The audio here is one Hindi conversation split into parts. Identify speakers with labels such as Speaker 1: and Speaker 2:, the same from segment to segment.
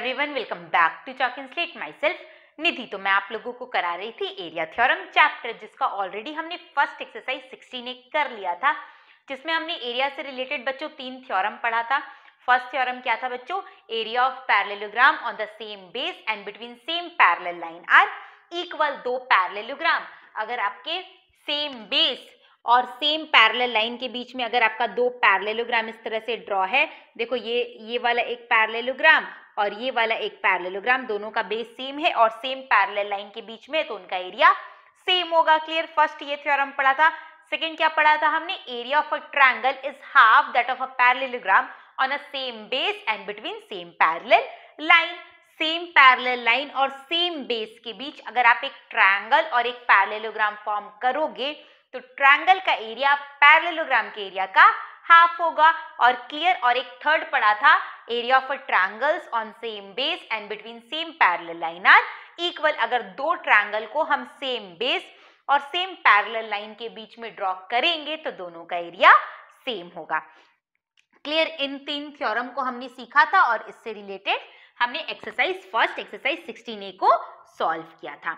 Speaker 1: Everyone welcome back to Chalk in Slate माई सेल्फ निधि तो मैं आप लोगों को करा रही थी एरिया थ्योरम चैप्टर जिसका ऑलरेडी हमने फर्स्ट एक्सरसाइज सिक्सटीन ए कर लिया था जिसमें हमने एरिया से रिलेटेड बच्चों तीन थ्योरम पढ़ा था फर्स्ट थ्योरम क्या था बच्चों area of parallelogram on the same base and between same parallel line are equal दो पैरलेलोग्राम अगर आपके सेम बेस और सेम पैरल लाइन के बीच में अगर आपका दो पैरलेलोग्राम इस तरह से ड्रॉ है देखो ये ये वाला एक पैरलेलोग्राम और ये वाला एक पैरलोग्राम दोनों का बेस सेम है और सेम पैरल लाइन के बीच में तो उनका एरिया सेम होगा क्लियर फर्स्ट ये थ्योरम पढ़ा था सेकेंड क्या पढ़ा था हमने area of a triangle is half that of a parallelogram on a same base and between same parallel line same parallel line और सेम बेस के बीच अगर आप एक ट्रायंगल और एक पैरलोग्राम फॉर्म करोगे तो ट्रायंगल का एरिया पैरलोग्राम के एरिया का हाफ होगा और क्लियर और एक थर्ड पड़ा था area of a triangles on same base and between same parallel line are equal अगर दो ट्रायंगल को हम सेम बेस और सेम पैरेलल लाइन के बीच में ड्रॉ करेंगे तो दोनों का एरिया सेम होगा क्लियर इन तीन थ्योरम को हमने सीखा था और इससे रिलेटेड हमने एक्सरसाइज फर्स्ट एक्सरसाइज 16 ए को सॉल्व किया था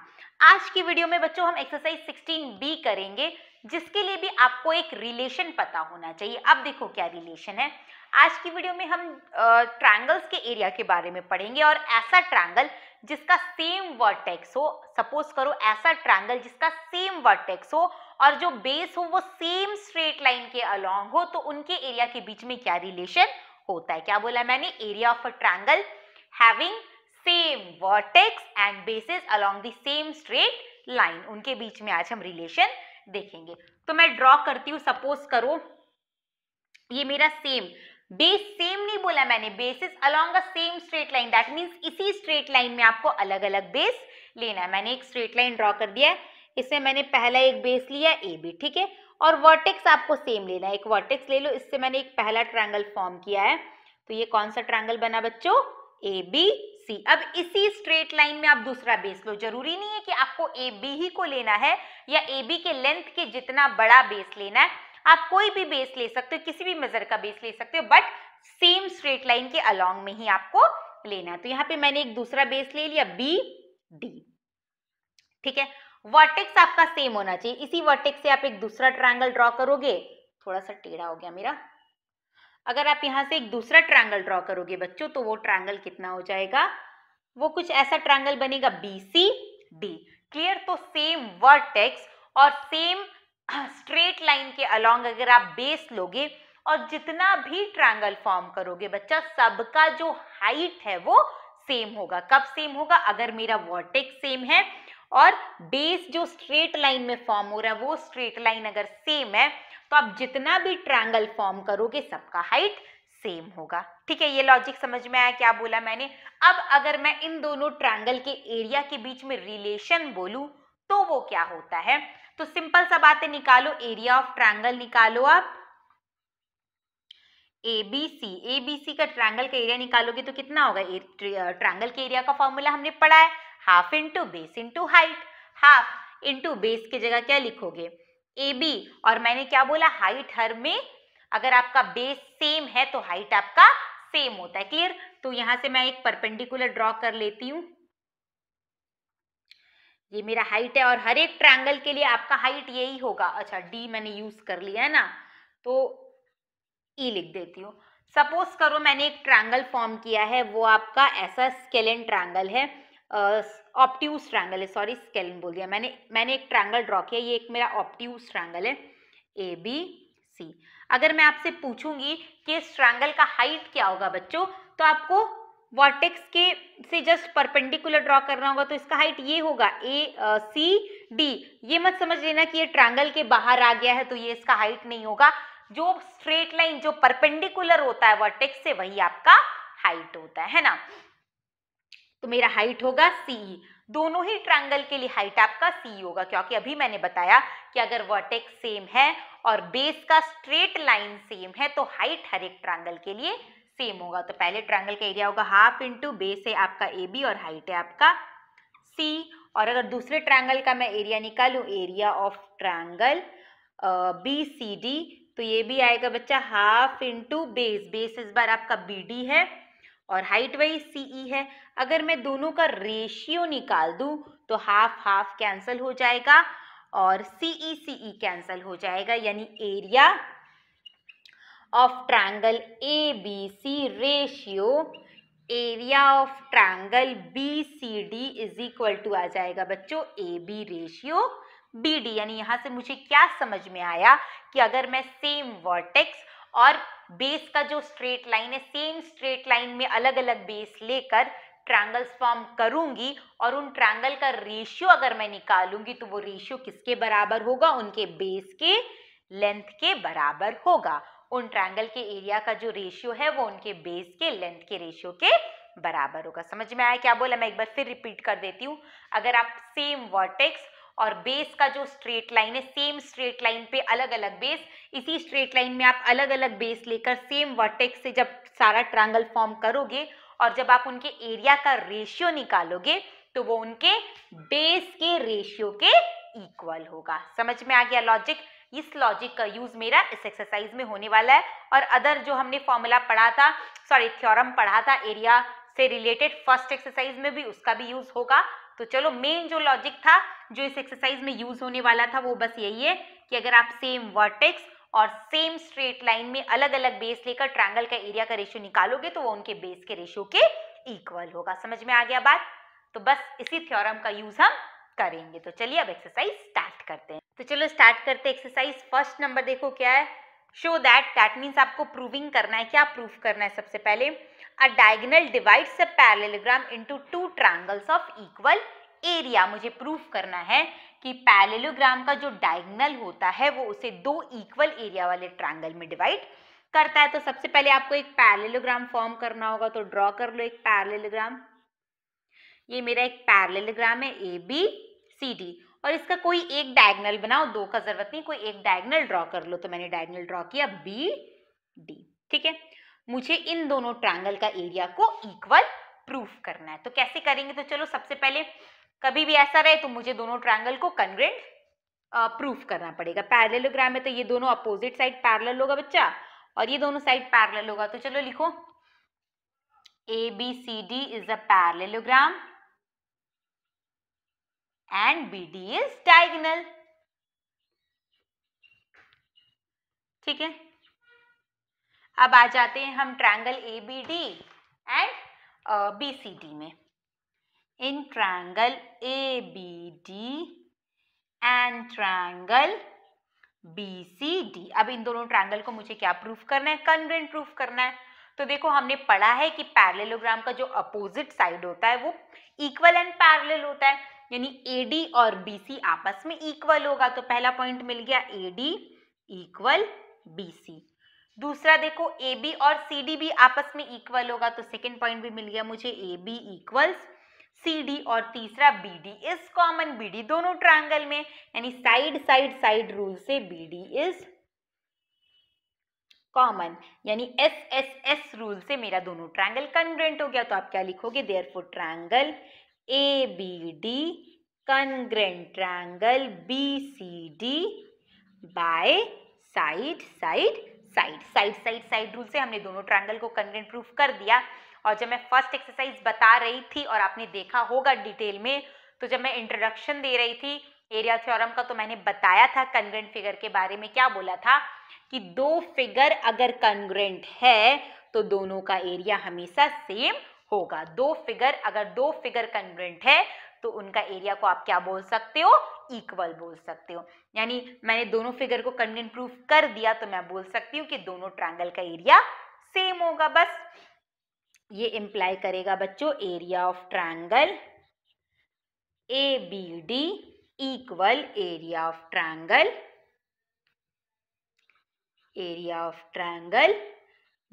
Speaker 1: आज की वीडियो में बच्चों हम एक्सरसाइज 16 बी करेंगे जिसके लिए भी आपको एक रिलेशन पता होना चाहिए अब देखो क्या रिलेशन है आज की वीडियो में हम ट्रायंगल्स के एरिया के बारे में पढ़ेंगे और ऐसा ट्रायंगल जिसका सेम वर्टेक्स हो सपोज करो ऐसा ट्रायंगल जिसका सेम वर्टेक्स हो और जो बेस हो वो सेम स्ट्रेट लाइन के अलोंग हो तो उनके एरिया के बीच में क्या रिलेशन होता है क्या बोला मैंने area of a triangle having same vertex and bases along the same straight line उनके बीच में आज हम रिलेशन देखेंगे तो मैं ड्रॉ करती हूँ सपोज करो ये मेरा सेम बेस सेम नहीं बोला मैंने bases along a same straight line that means इसी स्ट्रेट लाइन में आपको अलग अलग बेस लेना है मैंने एक स्ट्रेट लाइन ड्रॉ कर दिया है इससे मैंने पहला एक बेस लिया ए बी ठीक है और वर्टेक्स आपको सेम लेना है एक वर्टेक्स ले लो इससे मैंने एक पहला ट्रायंगल फॉर्म किया है तो ये कौन सा ट्रायंगल बना बच्चों ए बी सी अब इसी स्ट्रेट लाइन में आप दूसरा बेस लो जरूरी नहीं है कि आपको ए बी ही को लेना है या ए बी के लेंथ के जितना बड़ा बेस लेना है आप कोई भी बेस ले सकते हो किसी भी मेजर का बेस ले सकते हो बट सेम स्ट्रेट लाइन के अलोंग में ही आपको लेना है तो यहाँ पे मैंने एक दूसरा बेस ले लिया बी डी ठीक है वर्टेक्स आपका सेम होना चाहिए इसी वर्टेक्स से आप एक दूसरा ट्रायंगल ड्रॉ करोगे थोड़ा सा टेढ़ा हो गया मेरा अगर आप यहाँ से एक दूसरा ट्रायंगल ड्रॉ करोगे बच्चों तो वो ट्रायंगल कितना हो जाएगा वो कुछ ऐसा ट्रायंगल बनेगा बी सी डी क्लियर तो सेम वर्टेक्स और सेम स्ट्रेट लाइन के अलोंग अगर आप बेस लोगे और जितना भी ट्रायंगल फॉर्म करोगे बच्चा सबका जो हाइट है वो सेम होगा कब सेम होगा अगर मेरा वर्टेक्स सेम है और बेस जो स्ट्रेट लाइन में फॉर्म हो रहा है वो स्ट्रेट लाइन अगर सेम है तो आप जितना भी ट्रायंगल फॉर्म करोगे सबका हाइट सेम होगा ठीक है ये लॉजिक समझ में आया क्या बोला मैंने अब अगर मैं इन दोनों ट्रायंगल के एरिया के बीच में रिलेशन बोलूं तो वो क्या होता है तो सिंपल सा बातें निकालो एरिया ऑफ ट्रायंगल निकालो आप एबीसी एबीसी का ट्रायंगल का एरिया निकालोगे तो कितना होगा ट्रायंगल के एरिया का फॉर्मूला हमने पढ़ा है half into base into height half into base की जगह क्या लिखोगे ए बी और मैंने क्या बोला हाइट हर में अगर आपका बेस सेम है तो हाइट आपका सेम होता है क्लियर तो यहां से मैं एक परपेंडिकुलर ड्रॉ कर लेती हूं ये मेरा हाइट है और हर एक ट्रायंगल के लिए आपका हाइट यही होगा अच्छा डी मैंने यूज कर लिया है ना तो ई e लिख देती हूँ सपोज करो मैंने एक ट्रायंगल फॉर्म किया है वो आपका ऐसा स्केलेन ट्रायंगल है ऑप्टिव ट्रैंगल है सॉरी स्केलन बोल दिया मैंने मैंने एक ट्रैंगल ड्रॉ किया ये एक मेरा ऑप्टिव ट्रैंगल है ए बी सी अगर मैं आपसे पूछूंगी कि इस ट्रैंगल का हाइट क्या होगा बच्चों तो आपको वर्टेक्स के से जस्ट परपेंडिकुलर ड्रॉ करना होगा तो इसका हाइट ये होगा ए सी डी ये मत समझ लेना कि ये ट्रैंगल के बाहर आ गया है तो ये इसका हाइट नहीं होगा जो स्ट्रेट लाइन जो परपेंडिकुलर होता है वर्टेक्स से वही आपका हाइट होता है ना तो मेरा हाइट होगा सी दोनों ही ट्रायंगल के लिए हाइट आपका सी होगा क्योंकि अभी मैंने बताया कि अगर वर्टेक्स सेम है और बेस का स्ट्रेट लाइन सेम है तो हाइट हर एक ट्रायंगल के लिए सेम होगा तो पहले ट्रायंगल का एरिया होगा हाफ इंटू बेस है आपका ए बी और हाइट है आपका सी और अगर दूसरे ट्रायंगल का मैं एरिया निकालू area of triangle B C D तो ये भी आएगा बच्चा हाफ इंटू बेस बेस इस बार आपका बी डी है और हाइट वाइज सीई है अगर मैं दोनों का रेशियो निकाल दूं तो हाफ हाफ कैंसिल हो जाएगा और सी सीई कैंसिल हो जाएगा यानी area of triangle A B C ratio area of triangle B C D is equal to आ जाएगा बच्चों A B ratio B D यानी यहां से मुझे क्या समझ में आया कि अगर मैं सेम वर्टेक्स और बेस का जो स्ट्रेट लाइन है सेम स्ट्रेट लाइन में अलग अलग बेस लेकर ट्रायंगल्स फॉर्म करूंगी और उन ट्रायंगल का रेशियो अगर मैं निकालूंगी तो वो रेशियो किसके बराबर होगा उनके बेस के लेंथ के बराबर होगा उन ट्रायंगल के एरिया का जो रेशियो है वो उनके बेस के लेंथ के रेशियो के बराबर होगा समझ में आया क्या बोला मैं एक बार फिर रिपीट कर देती हूँ अगर आप सेम वर्टेक्स और बेस का जो स्ट्रेट लाइन है सेम स्ट्रेट लाइन पे अलग अलग बेस इसी स्ट्रेट लाइन में आप अलग अलग बेस लेकर सेम वर्टेक्स से जब सारा ट्रायंगल फॉर्म करोगे और जब आप उनके एरिया का रेशियो निकालोगे तो वो उनके बेस के रेशियो के इक्वल होगा समझ में आ गया लॉजिक इस लॉजिक का यूज मेरा इस एक्सरसाइज में होने वाला है और अदर जो हमने फॉर्मूला पढ़ा था सॉरी थ्योरम पढ़ा था एरिया से रिलेटेड फर्स्ट एक्सरसाइज में भी उसका भी यूज होगा तो चलो मेन जो लॉजिक था जो इस एक्सरसाइज में यूज होने वाला था वो बस यही है कि अगर आप सेम वर्टेक्स और सेम स्ट्रेट लाइन में अलग अलग बेस लेकर ट्रायंगल का एरिया का रेशियो निकालोगे तो वो उनके बेस के रेशियो के इक्वल होगा समझ में आ गया बात तो बस इसी थ्योरम का यूज हम करेंगे तो चलिए अब एक्सरसाइज स्टार्ट करते हैं तो चलो स्टार्ट करते एक्सरसाइज फर्स्ट नंबर देखो क्या है शो दैट दैट मीन्स आपको प्रूविंग करना है क्या प्रूफ करना है सबसे पहले A diagonal divides a parallelogram into two triangles of equal area. मुझे प्रूफ करना है कि पैरेलोग्राम का जो डायगनल होता है वो उसे दो इक्वल एरिया वाले ट्रायंगल में डिवाइड करता है तो सबसे पहले आपको एक पैरेललोग्राम फॉर्म करना होगा तो ड्रॉ कर लो एक पैरेललोग्राम ये मेरा एक पैरेललोग्राम है ए बी सी डी और इसका कोई एक डायगनल बनाओ दो का जरूरत नहीं कोई एक डायगनल ड्रॉ कर लो तो मैंने डायगनल ड्रॉ किया बी डी ठीक है मुझे इन दोनों ट्रायंगल का एरिया को इक्वल प्रूफ करना है तो कैसे करेंगे तो चलो सबसे पहले कभी भी ऐसा रहे तो मुझे दोनों ट्रायंगल को कन्ग्रेंट प्रूफ करना पड़ेगा पैरेललोग्राम में तो ये दोनों अपोजिट साइड पैरेलल होगा बच्चा और ये दोनों साइड पैरेलल होगा तो चलो लिखो A B C D is a parallelogram and B D is diagonal ठीक है अब आ जाते हैं हम triangle A B D and B C D में in A B D and triangle B C D अब इन दोनों ट्रायंगल को मुझे क्या प्रूफ करना है कन्वेंट प्रूफ करना है तो देखो हमने पढ़ा है कि पैरेललोग्राम का जो अपोजिट साइड होता है वो इक्वल एंड पैरेलल होता है यानी ए डी और बी सी आपस में इक्वल होगा तो पहला पॉइंट मिल गया A D equal B C दूसरा देखो ए बी और सी डी भी आपस में इक्वल होगा तो सेकेंड पॉइंट भी मिल गया मुझे A B equals C D और तीसरा B D is common B D दोनों ट्राइंगल में यानी साइड साइड साइड रूल से बी डी इज कॉमन यानी एस एस एस रूल से मेरा दोनों ट्राइंगल कन्ग्रेंट हो गया तो आप क्या लिखोगे therefore triangle A B D congruent triangle B C D by side side side side side side rule से हमने दोनों ट्रायंगल को कन्वेंट प्रूफ कर दिया और जब मैं फर्स्ट एक्सरसाइज बता रही थी और आपने देखा होगा डिटेल में तो जब मैं इंट्रोडक्शन दे रही थी एरिया थ्योरम का तो मैंने बताया था कन्ग्रेंट फिगर के बारे में क्या बोला था कि दो फिगर अगर कन्ग्रेंट है तो दोनों का एरिया हमेशा सेम होगा दो फिगर अगर दो फिगर कन्ग्रेंट है तो उनका एरिया को आप क्या बोल सकते हो इक्वल बोल सकते हो यानी मैंने दोनों फिगर को कन्वेंट प्रूफ कर दिया तो मैं बोल सकती हूँ कि दोनों ट्रायंगल का एरिया सेम होगा बस ये इंप्लाई करेगा बच्चों area of triangle A B D equal area of triangle area of triangle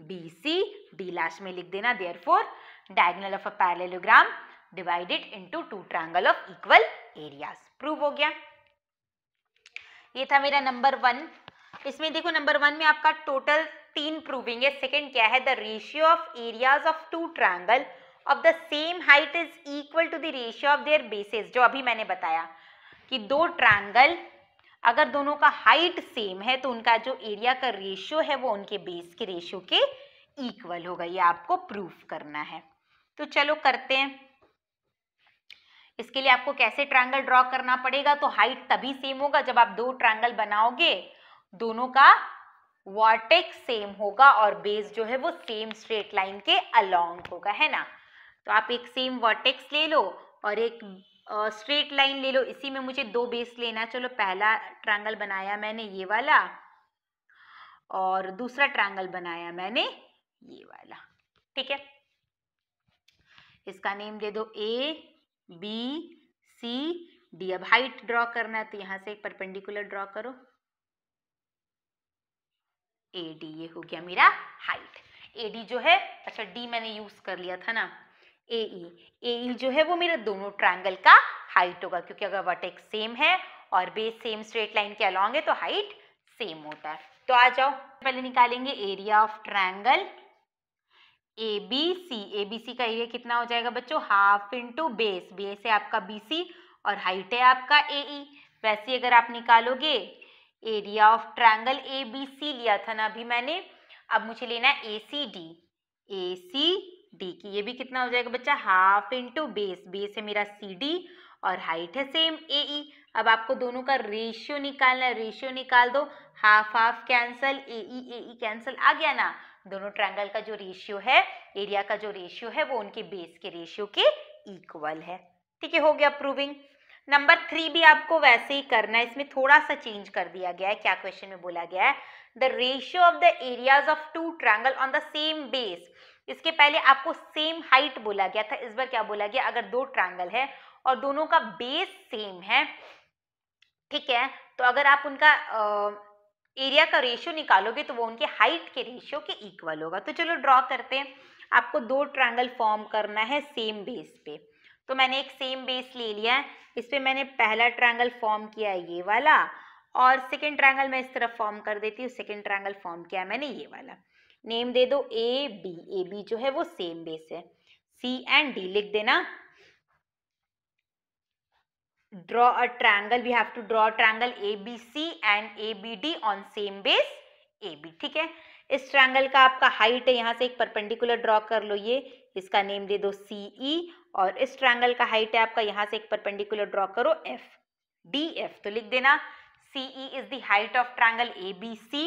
Speaker 1: B C D last में लिख देना therefore diagonal diagonal of a parallelogram divided into two triangle of equal areas prove हो गया ये था मेरा नंबर वन इसमें देखो नंबर वन में आपका टोटल तीन प्रूविंग है सेकेंड क्या है the ratio of areas of two triangle of the same height is equal to the ratio of their bases जो अभी मैंने बताया कि दो ट्रायंगल अगर दोनों का हाइट सेम है तो उनका जो एरिया का रेशियो है वो उनके बेस के रेशियो के इक्वल होगा ये आपको प्रूफ करना है तो चलो करते हैं इसके लिए आपको कैसे ट्रायंगल ड्रॉ करना पड़ेगा तो हाइट तभी सेम होगा जब आप दो ट्रायंगल बनाओगे दोनों का वॉर्टेक्स सेम होगा और बेस जो है वो सेम स्ट्रेट लाइन के अलोंग होगा है ना तो आप एक सेम वॉर्टेक्स ले लो और एक स्ट्रेट लाइन ले लो इसी में मुझे दो बेस लेना चलो पहला ट्रायंगल बनाया मैंने ये वाला और दूसरा ट्रायंगल बनाया मैंने ये वाला ठीक है इसका नेम दे दो ए बी सी डी अब हाइट ड्रॉ करना है तो यहां से एक परपेंडिकुलर ड्रॉ करो ए डी ये हो गया मेरा हाइट ए डी जो है अच्छा डी मैंने यूज कर लिया था ना ए ई ए ई जो है वो मेरा दोनों ट्रायंगल का हाइट होगा क्योंकि अगर वर्टेक्स सेम है और बेस सेम स्ट्रेट लाइन के अलॉन्ग है तो हाइट सेम होता है तो आ जाओ पहले निकालेंगे area of triangle A B C A B C का एरिया कितना हो जाएगा बच्चों हाफ इंटू बेस बेस है आपका बी सी और हाइट है आपका ए ई e. वैसे अगर आप निकालोगे area of triangle A B C लिया था ना अभी मैंने अब मुझे लेना है ए सी डी ए सी डी की ये भी कितना हो जाएगा बच्चा हाफ इंटू बेस बेस है मेरा सी डी और हाइट है सेम ए ई अब आपको दोनों का रेशियो निकालना है रेशियो निकाल दो half half cancel A E A E cancel आ गया ना दोनों ट्रायंगल का जो रेशियो है एरिया का जो रेशियो है वो उनके बेस के रेशियो के इक्वल है ठीक है हो गया प्रूविंग नंबर थ्री भी आपको वैसे ही करना है इसमें थोड़ा सा चेंज कर दिया गया है क्या क्वेश्चन में बोला गया है the ratio of the areas of two triangle on the same base इसके पहले आपको सेम हाइट बोला गया था इस बार क्या बोला गया अगर दो ट्रायंगल है और दोनों का बेस सेम है ठीक है तो अगर आप उनका आ, एरिया का रेशियो निकालोगे तो वो उनके हाइट के रेशियो के इक्वल होगा तो चलो ड्रॉ करते हैं आपको दो ट्रायंगल फॉर्म करना है सेम बेस पे तो मैंने एक सेम बेस ले लिया है इस पर मैंने पहला ट्रायंगल फॉर्म किया है ये वाला और सेकेंड ट्रायंगल मैं इस तरफ फॉर्म कर देती हूँ सेकेंड ट्रायंगल फॉर्म किया मैंने ये वाला नेम दे दो ए बी ए बी जो है वो सेम बेस है सी एंड डी लिख देना draw a triangle we have to draw a triangle abc and abd on same base ab ठीक है इस ट्रायंगल का आपका हाइट है यहाँ से एक परपेंडिकुलर ड्रॉ कर लो ये इसका नेम दे दो सी ई e और इस ट्रायंगल का हाइट है आपका यहाँ से एक परपेंडिकुलर ड्रॉ करो एफ डी एफ तो लिख देना C E is the height of triangle A B C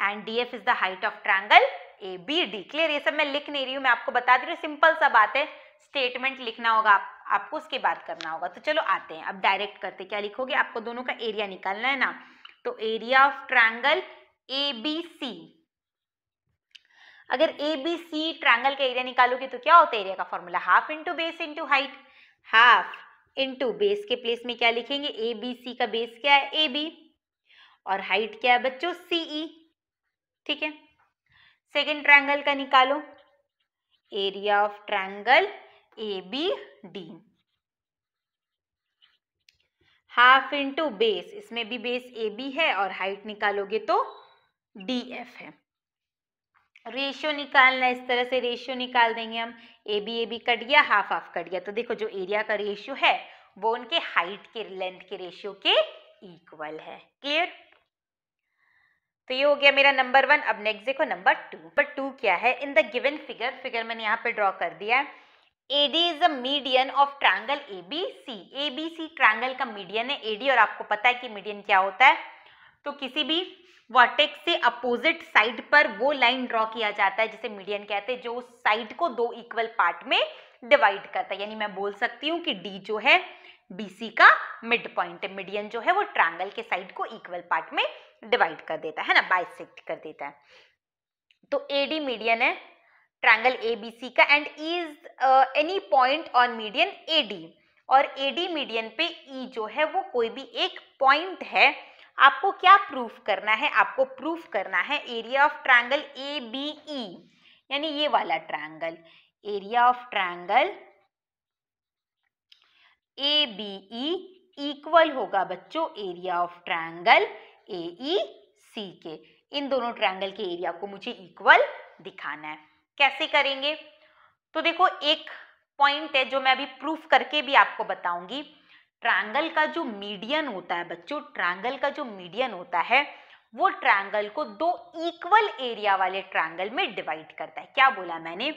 Speaker 1: and D F is the height of triangle A B D clear ये सब मैं लिख नहीं रही हूँ मैं आपको बता दे रही हूँ सिंपल सा बात है स्टेटमेंट लिखना होगा आपको आपको उसके बाद करना होगा तो चलो आते हैं अब डायरेक्ट करते क्या लिखोगे आपको दोनों का एरिया निकालना है ना तो area of triangle A B C अगर ए बी सी ट्रायंगल का एरिया निकालोगे तो क्या होता है एरिया का formula half into base into height half into base के प्लेस में क्या लिखेंगे ए बी सी का बेस क्या है ए बी और हाइट क्या है बच्चों सीई e। ठीक है सेकेंड ट्रायंगल का निकालो area of triangle A B D half into base इसमें भी बेस ए बी है और हाइट निकालोगे तो डी एफ है रेशियो निकालना इस तरह से रेशियो निकाल देंगे हम A B A B cut गया हाफ हाफ कट गया तो देखो जो एरिया का रेशियो है वो उनके हाइट के लेंथ के रेशियो के इक्वल है क्लियर तो ये हो गया मेरा नंबर वन अब नेक्स्ट देखो नंबर टू नंबर टू क्या है in the given figure figure मैंने यहाँ पे ड्रॉ कर दिया है AD is the median of triangle ABC. ABC triangle का मीडियन है AD और आपको पता है कि मीडियन क्या होता है तो किसी भी वर्टेक्स से अपोजिट साइड पर वो लाइन ड्रॉ किया जाता है जिसे मीडियन कहते हैं जो साइड को दो इक्वल पार्ट में डिवाइड करता है यानी मैं बोल सकती हूँ कि डी जो है बीसी का मिड पॉइंट है मीडियन जो है वो ट्रायंगल के साइड को इक्वल पार्ट में डिवाइड कर देता है ना बाइसेक्ट कर देता है तो एडी मीडियन है ट्रायंगल एबीसी का and E is any point on median AD और एडी मीडियन पे ई e जो है वो कोई भी एक पॉइंट है आपको क्या प्रूफ करना है आपको प्रूफ करना है area of triangle A B E यानी ये वाला triangle area of triangle A B E equal होगा बच्चों area of triangle A E C के इन दोनों ट्रायंगल के एरिया को मुझे इक्वल दिखाना है कैसे करेंगे तो देखो एक पॉइंट है जो मैं अभी प्रूफ करके भी आपको बताऊंगी ट्रायंगल का जो मीडियन होता है बच्चों ट्रायंगल का जो मीडियन होता है वो ट्रायंगल को दो इक्वल एरिया वाले ट्रायंगल में डिवाइड करता है क्या बोला मैंने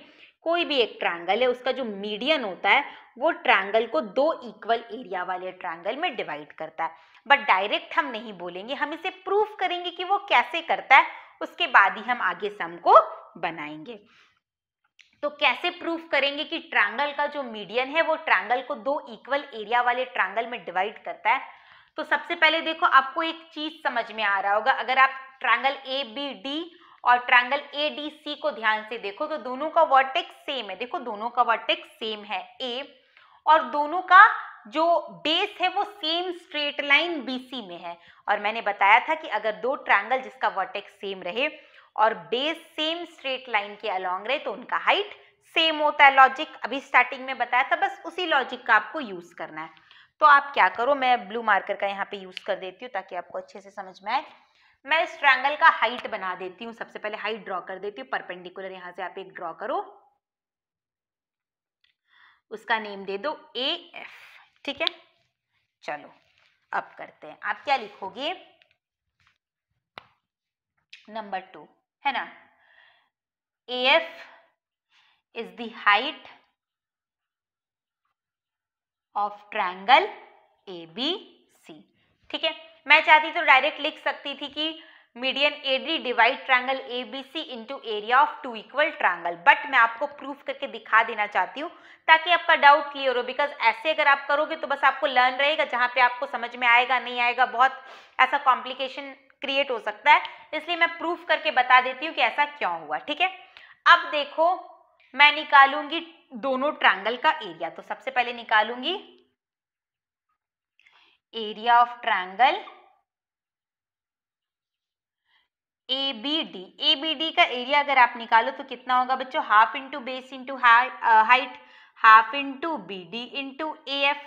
Speaker 1: कोई भी एक ट्रायंगल है उसका जो मीडियन होता है वो ट्रायंगल को दो इक्वल एरिया वाले ट्रायंगल में डिवाइड करता है बट डायरेक्ट हम नहीं बोलेंगे हम इसे प्रूफ करेंगे कि वो कैसे करता है उसके बाद ही हम आगे सम को बनाएंगे तो कैसे प्रूफ करेंगे कि ट्रायंगल का जो मीडियन है वो ट्रायंगल को दो इक्वल एरिया वाले ट्रायंगल में डिवाइड करता है तो सबसे पहले देखो आपको एक चीज समझ में आ रहा होगा अगर आप ट्रायंगल ए बी डी और ट्रायंगल ए डी सी को ध्यान से देखो तो दोनों का वर्टेक्स सेम है देखो दोनों का वर्टेक्स सेम है ए और दोनों का जो बेस है वो same straight line B C में है और मैंने बताया था कि अगर दो ट्रायंगल जिसका वर्टेक्स सेम रहे और बेस सेम स्ट्रेट लाइन के अलॉन्ग रहे तो उनका हाइट सेम होता है लॉजिक अभी स्टार्टिंग में बताया था बस उसी लॉजिक का आपको यूज करना है तो आप क्या करो मैं ब्लू मार्कर का यहाँ पे यूज कर देती हूँ ताकि आपको अच्छे से समझ में आए मैं इस ट्रायंगल का हाइट बना देती हूँ सबसे पहले हाइट ड्रॉ कर देती हूँ परपेंडिकुलर यहाँ से आप एक ड्रॉ करो उसका नेम दे दो ए एफ ठीक है चलो अब करते हैं आप क्या लिखोगे नंबर टू है ना A F is the height of triangle A B C ठीक है मैं चाहती तो डायरेक्ट लिख सकती थी कि median A D divide triangle A B C into area of two equal triangle but मैं आपको प्रूफ करके दिखा देना चाहती हूँ ताकि आपका डाउट क्लियर हो बिकॉज ऐसे अगर आप करोगे तो बस आपको लर्न रहेगा जहां पे आपको समझ में आएगा नहीं आएगा बहुत ऐसा कॉम्प्लिकेशन क्रिएट हो सकता है इसलिए मैं प्रूफ करके बता देती हूँ कि ऐसा क्यों हुआ ठीक है अब देखो मैं निकालूंगी दोनों ट्रायंगल का एरिया तो सबसे पहले निकालूंगी area of triangle A B D A B D का एरिया अगर आप निकालो तो कितना होगा बच्चों half into base into height half into B D into A F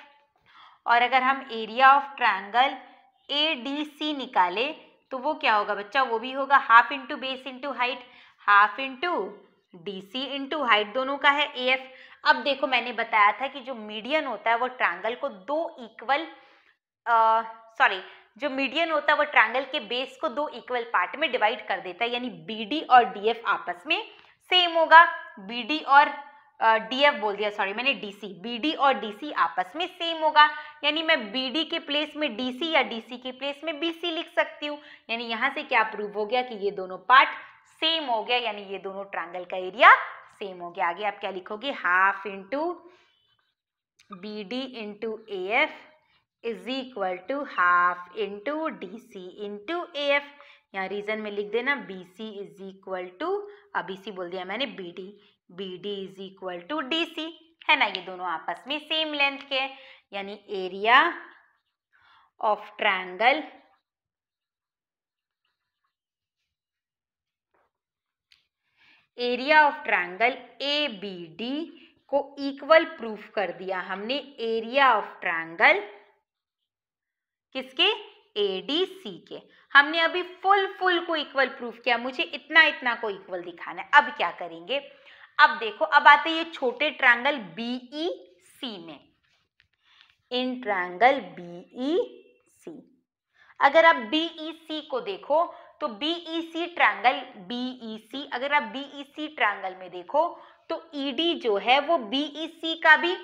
Speaker 1: और अगर हम area of triangle A D C निकाले तो वो क्या होगा बच्चा वो भी होगा half into base into height half into D C into height दोनों का है ए एफ अब देखो मैंने बताया था कि जो मीडियन होता है वो ट्रायंगल को दो इक्वल सॉरी जो मीडियन होता है वो ट्रायंगल के बेस को दो इक्वल पार्ट में डिवाइड कर देता है यानी बी डी और डी एफ आपस में सेम होगा बी डी और डीएफ बोल दिया सॉरी मैंने डीसी बीडी और डीसी आपस में सेम होगा यानी मैं बीडी के प्लेस में डीसी या डीसी के प्लेस में बीसी लिख सकती हूँ यानी यहाँ से क्या प्रूव हो गया कि ये दोनों पार्ट सेम हो गया यानी ये दोनों ट्रायंगल का एरिया सेम हो गया आगे आप क्या लिखोगे half into B D into A F is equal to half into D C into A F यहाँ रीजन में लिख देना B C is equal to B C बोल दिया मैंने B D B D is equal to D C है ना ये दोनों आपस में सेम लेंथ के हैं यानी area of triangle area of triangle A B D को इक्वल प्रूफ कर दिया हमने एरिया ऑफ ट्रायंगल किसके ए डी सी के हमने अभी फुल फुल को इक्वल प्रूफ किया मुझे इतना इतना को इक्वल दिखाना है अब क्या करेंगे अब देखो अब आते ये छोटे ट्रायंगल बीई सी में इन ट्रायंगल बीई सी अगर आप बीई सी e को देखो तो BE C triangle BE C अगर आप बीई सी ट्रायंगल में देखो तो ईडी e जो है वो बीई सी e का भी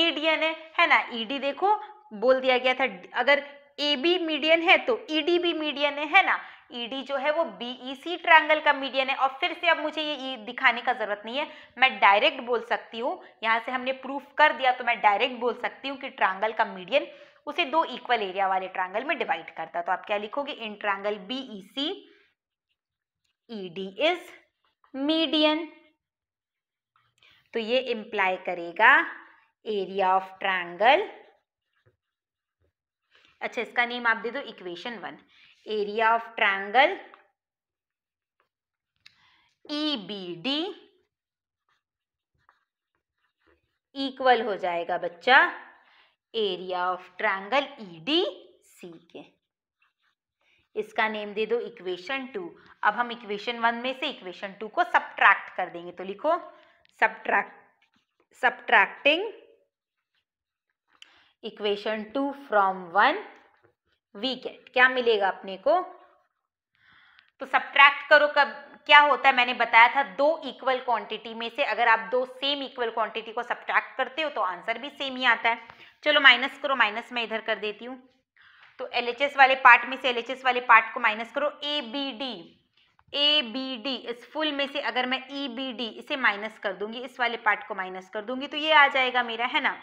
Speaker 1: मीडियन है है ना ईडी देखो बोल दिया गया था अगर ए बी मीडियन है तो ईडी भी मीडियन है है ना ईडी e जो है वो बीईसी ट्रायंगल का मीडियन है और फिर से अब मुझे ये e दिखाने का जरूरत नहीं है मैं डायरेक्ट बोल सकती हूँ यहाँ से हमने प्रूफ कर दिया तो मैं डायरेक्ट बोल सकती हूँ कि ट्रायंगल का मीडियन उसे दो इक्वल एरिया वाले ट्रायंगल में डिवाइड करता तो आप क्या लिखोगे in triangle BEC ED is median तो ये इंप्लाई करेगा एरिया ऑफ ट्रायंगल अच्छा इसका नेम आप दे दो equation one area of triangle EBD equal हो जाएगा बच्चा area of triangle EDC e के इसका नेम दे दो इक्वेशन टू अब हम इक्वेशन वन में से इक्वेशन टू को सब्ट्रैक्ट कर देंगे तो लिखो subtract subtracting equation two from one we get क्या मिलेगा अपने को तो सब्ट्रैक्ट करो कब क्या होता है मैंने बताया था दो इक्वल क्वांटिटी में से अगर आप दो सेम इक्वल क्वांटिटी को सब्ट्रैक्ट करते हो तो आंसर भी सेम ही आता है चलो माइनस करो माइनस मैं इधर कर देती हूँ तो एल वाले पार्ट में से एल वाले पार्ट को माइनस करो A B D A B D इस फुल में से अगर मैं ई बी डी इसे माइनस कर दूंगी इस वाले पार्ट को माइनस कर दूंगी तो ये आ जाएगा मेरा है ना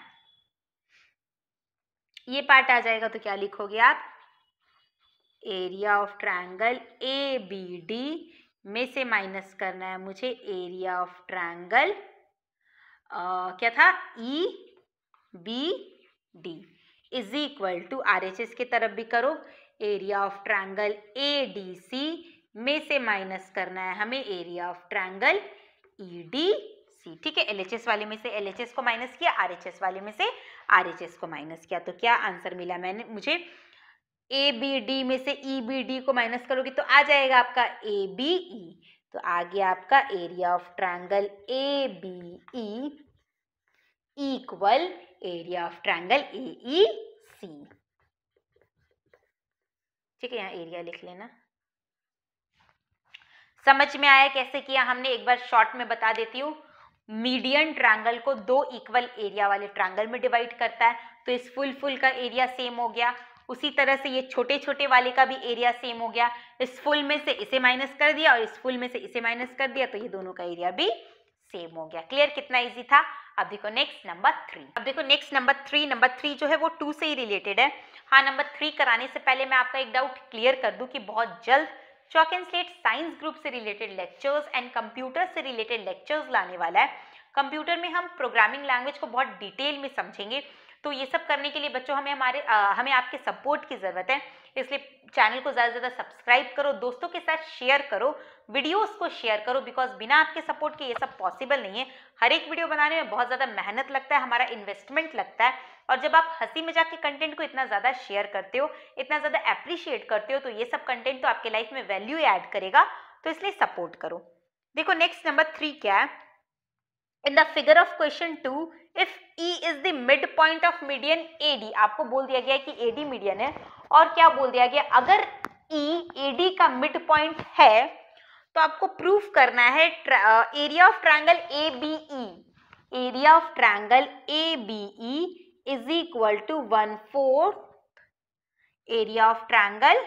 Speaker 1: ये पार्ट आ जाएगा तो क्या लिखोगे आप area of triangle A B D में से माइनस करना है मुझे एरिया ऑफ ट्रायंगल क्या था E B D is equal to R H S की तरफ भी करो area of triangle A D C में से माइनस करना है हमें area of triangle E D C ठीक है एलएचएस वाले में से एलएचएस को माइनस किया आरएचएस वाले में से आरएचएस को माइनस किया तो क्या आंसर मिला मैंने मुझे ए बी डी में से ई बी डी को माइनस करोगे तो आ जाएगा आपका ए बी ई तो आ गया आपका area of triangle A B E equal area of triangle A E C ठीक है यहाँ एरिया लिख लेना समझ में आया कैसे किया हमने एक बार शॉर्ट में बता देती हूँ मीडियन ट्रायंगल को दो इक्वल एरिया वाले ट्रायंगल में डिवाइड करता है तो इस फुल फुल का एरिया सेम हो गया उसी तरह से ये छोटे छोटे वाले का भी एरिया सेम हो गया इस फुल में से इसे माइनस कर दिया और इस फुल में से इसे माइनस कर दिया तो ये दोनों का एरिया भी सेम हो गया क्लियर कितना इजी था अब देखो नेक्स्ट नंबर थ्री अब देखो next number three number three जो है वो टू से ही रिलेटेड है हाँ नंबर थ्री कराने से पहले मैं आपका एक डाउट क्लियर कर दू की बहुत जल्द chalk and slate science group से रिलेटेड लेक्चर्स एंड कंप्यूटर से रिलेटेड लेक्चर्स लाने वाला है कंप्यूटर में हम प्रोग्रामिंग लैंग्वेज को बहुत डिटेल में समझेंगे तो ये सब करने के लिए बच्चों हमें हमारे आ, हमें आपके सपोर्ट की ज़रूरत है इसलिए चैनल को ज़्यादा से ज़्यादा सब्सक्राइब करो दोस्तों के साथ शेयर करो वीडियोस को शेयर करो बिकॉज बिना आपके सपोर्ट के ये सब पॉसिबल नहीं है हर एक वीडियो बनाने में बहुत ज़्यादा मेहनत लगता है हमारा इन्वेस्टमेंट लगता है और जब आप हंसी मजाक के कंटेंट को इतना ज़्यादा शेयर करते हो इतना ज़्यादा अप्रिशिएट करते हो तो ये सब कंटेंट तो आपके लाइफ में वैल्यू ऐड करेगा तो इसलिए सपोर्ट करो देखो नेक्स्ट नंबर थ्री क्या है in the figure of question two if E is the mid point of median A D आपको बोल दिया गया कि कि डी मीडियन है और क्या बोल दिया गया अगर ए e, डी का मिड पॉइंट है तो आपको प्रूफ करना है area of triangle E area of triangle E is equal to one fourth area of triangle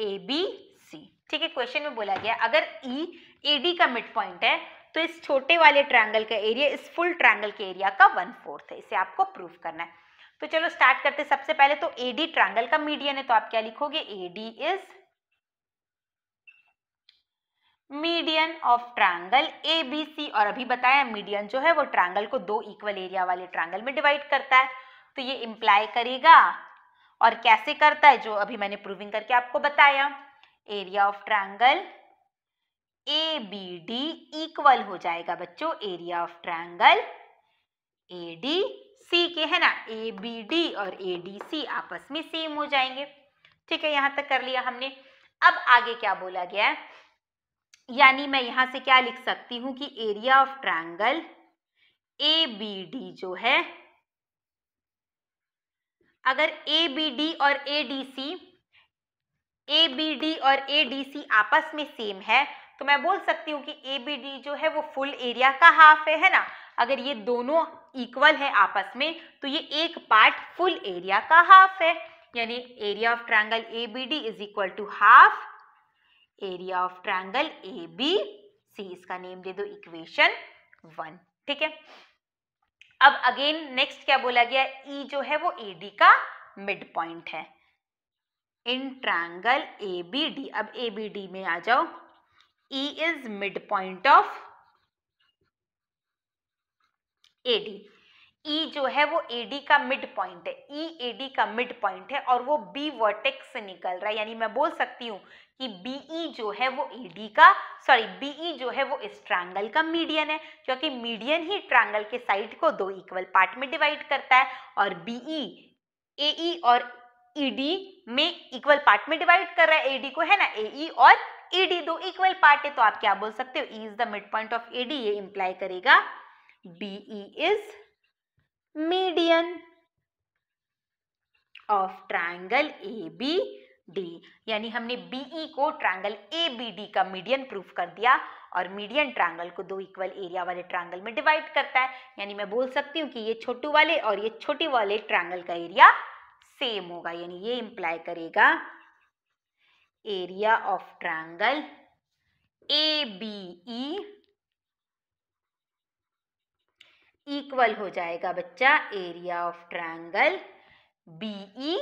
Speaker 1: C ठीक है क्वेश्चन में बोला गया अगर E एडी का मिड पॉइंट है तो इस छोटे वाले ट्रायंगल का एरिया इस फुल ट्रायंगल के एरिया का वन फोर्थ है इसे आपको प्रूफ करना है तो चलो स्टार्ट करते सबसे पहले तो एडी ट्रायंगल का मीडियन है तो आप क्या लिखोगे AD is median of triangle A B C और अभी बताया मीडियन जो है वो ट्रायंगल को दो इक्वल एरिया वाले ट्रायंगल में डिवाइड करता है तो ये इंप्लाई करेगा और कैसे करता है जो अभी मैंने प्रूविंग करके आपको बताया area of triangle A B D equal हो जाएगा बच्चों area of triangle A D C के है ना ए बी डी और ए डी सी आपस में सेम हो जाएंगे ठीक है यहां तक कर लिया हमने अब आगे क्या बोला गया है यानी मैं यहां से क्या लिख सकती हूं कि area of triangle A B D जो है अगर ए बी डी और A D C A B D और ए डी सी आपस में सेम है तो मैं बोल सकती हूँ कि ए बी डी जो है वो फुल एरिया का हाफ है है ना अगर ये दोनों इक्वल है आपस में तो ये एक पार्ट फुल एरिया का हाफ है यानी area of triangle A B D is equal to half area of triangle A B C इसका नेम दे दो इक्वेशन वन ठीक है अब अगेन नेक्स्ट क्या बोला गया ई e जो है वो ए डी का मिड पॉइंट है in triangle A B D अब ए बी डी में आ जाओ E is midpoint of AD. E जो है वो AD का मिड पॉइंट है E AD का मिड पॉइंट है और वो B वर्टेक्स से निकल रहा है यानी मैं बोल सकती हूं कि BE जो है वो AD का सॉरी BE जो है वो इस ट्राइंगल का मीडियन है क्योंकि मीडियन ही ट्राइंगल के साइड को दो इक्वल पार्ट में डिवाइड करता है और BE AE और ED में इक्वल पार्ट में डिवाइड कर रहा है AD को है ना AE और एडी दो इक्वल पार्ट है तो आप क्या बोल सकते हो E is the mid point of AD ये इंप्लाई करेगा BE is median of triangle A B D यानी हमने बीई e को ट्रायंगल ए बी डी का मीडियन प्रूफ कर दिया और मीडियन ट्रायंगल को दो इक्वल एरिया वाले ट्रायंगल में डिवाइड करता है यानी मैं बोल सकती हूँ कि ये छोटू वाले और ये छोटे वाले ट्रायंगल का एरिया सेम होगा यानी ये इंप्लाई करेगा area of triangle ABE इक्वल हो जाएगा बच्चा area of triangle BE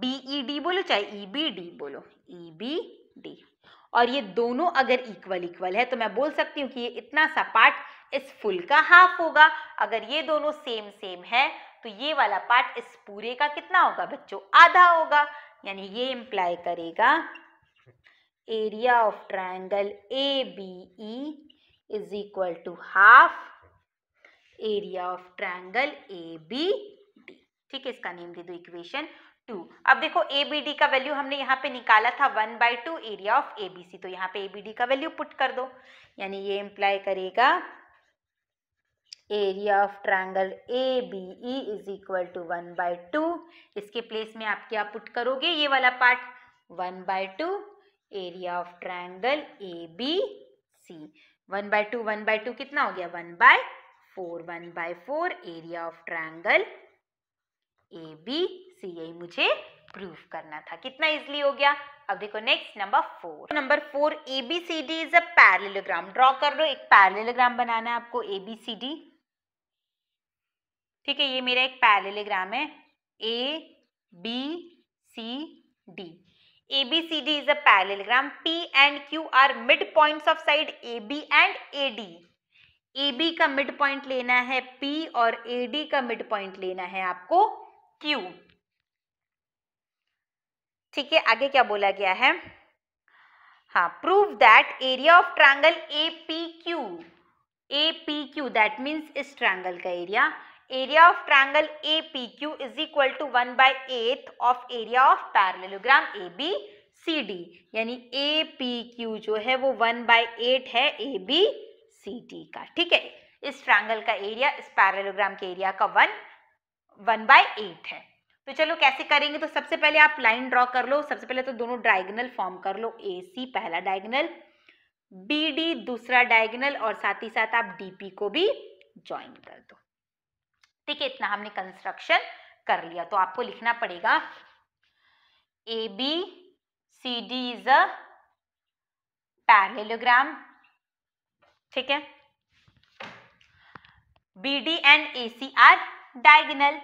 Speaker 1: BE D बोलो चाहे ई बी डी बोलो ई बी डी और ये दोनों अगर इक्वल इक्वल है तो मैं बोल सकती हूँ कि ये इतना सा पार्ट इस फुल का हाफ होगा अगर ये दोनों सेम सेम है तो ये वाला पार्ट इस पूरे का कितना होगा बच्चों आधा होगा यानी ये इम्प्लाई करेगा area of triangle A B E is equal to half area of triangle A B D ठीक है इसका नेम दे दो इक्वेशन टू अब देखो ए बी डी का वैल्यू हमने यहाँ पे निकाला था one by two area of A B C तो यहाँ पे ए बी डी का वैल्यू पुट कर दो यानी ये इम्प्लाई करेगा area of triangle A B E is equal to one by two इसके प्लेस में आप क्या पुट करोगे ये वाला part one by two area of triangle A B C one by to one by two कितना हो गया one by four one by four area of triangle A B C यही मुझे प्रूफ करना था कितना इजली हो गया अब देखो next number four number four A B C D is a parallelogram draw कर लो एक पैरेललोग्राम बनाना है आपको ए बी सी डी ठीक है ये मेरा एक पैरेललोग्राम है A B C D A B C D is a parallelogram P and Q are mid point of side A B and A D A B का मिड पॉइंट लेना है पी और ए डी का मिड पॉइंट लेना है आपको क्यू ठीक है आगे क्या बोला गया है हाँ prove that area of triangle A P Q A P Q that means इस ट्रायंगल का area area of triangle APQ is equal to 1 by of of area of parallelogram ABCD यानी APQ जो है वो 1 by 8 है ABCD का ठीक है इस ट्रायंगल का एरिया इस पैरलोग्राम के एरिया का वन वन बाय एट है तो चलो कैसे करेंगे तो सबसे पहले आप लाइन ड्रॉ कर लो सबसे पहले तो दोनों डायगनल फॉर्म कर लो ए सी पहला डायगनल बी डी दूसरा डायगनल और साथ ही साथ आप डी पी को भी ज्वाइन कर दो ठीक है इतना हमने कंस्ट्रक्शन कर लिया तो आपको लिखना पड़ेगा A B C D is a parallelogram ठीक है B D and A C are diagonal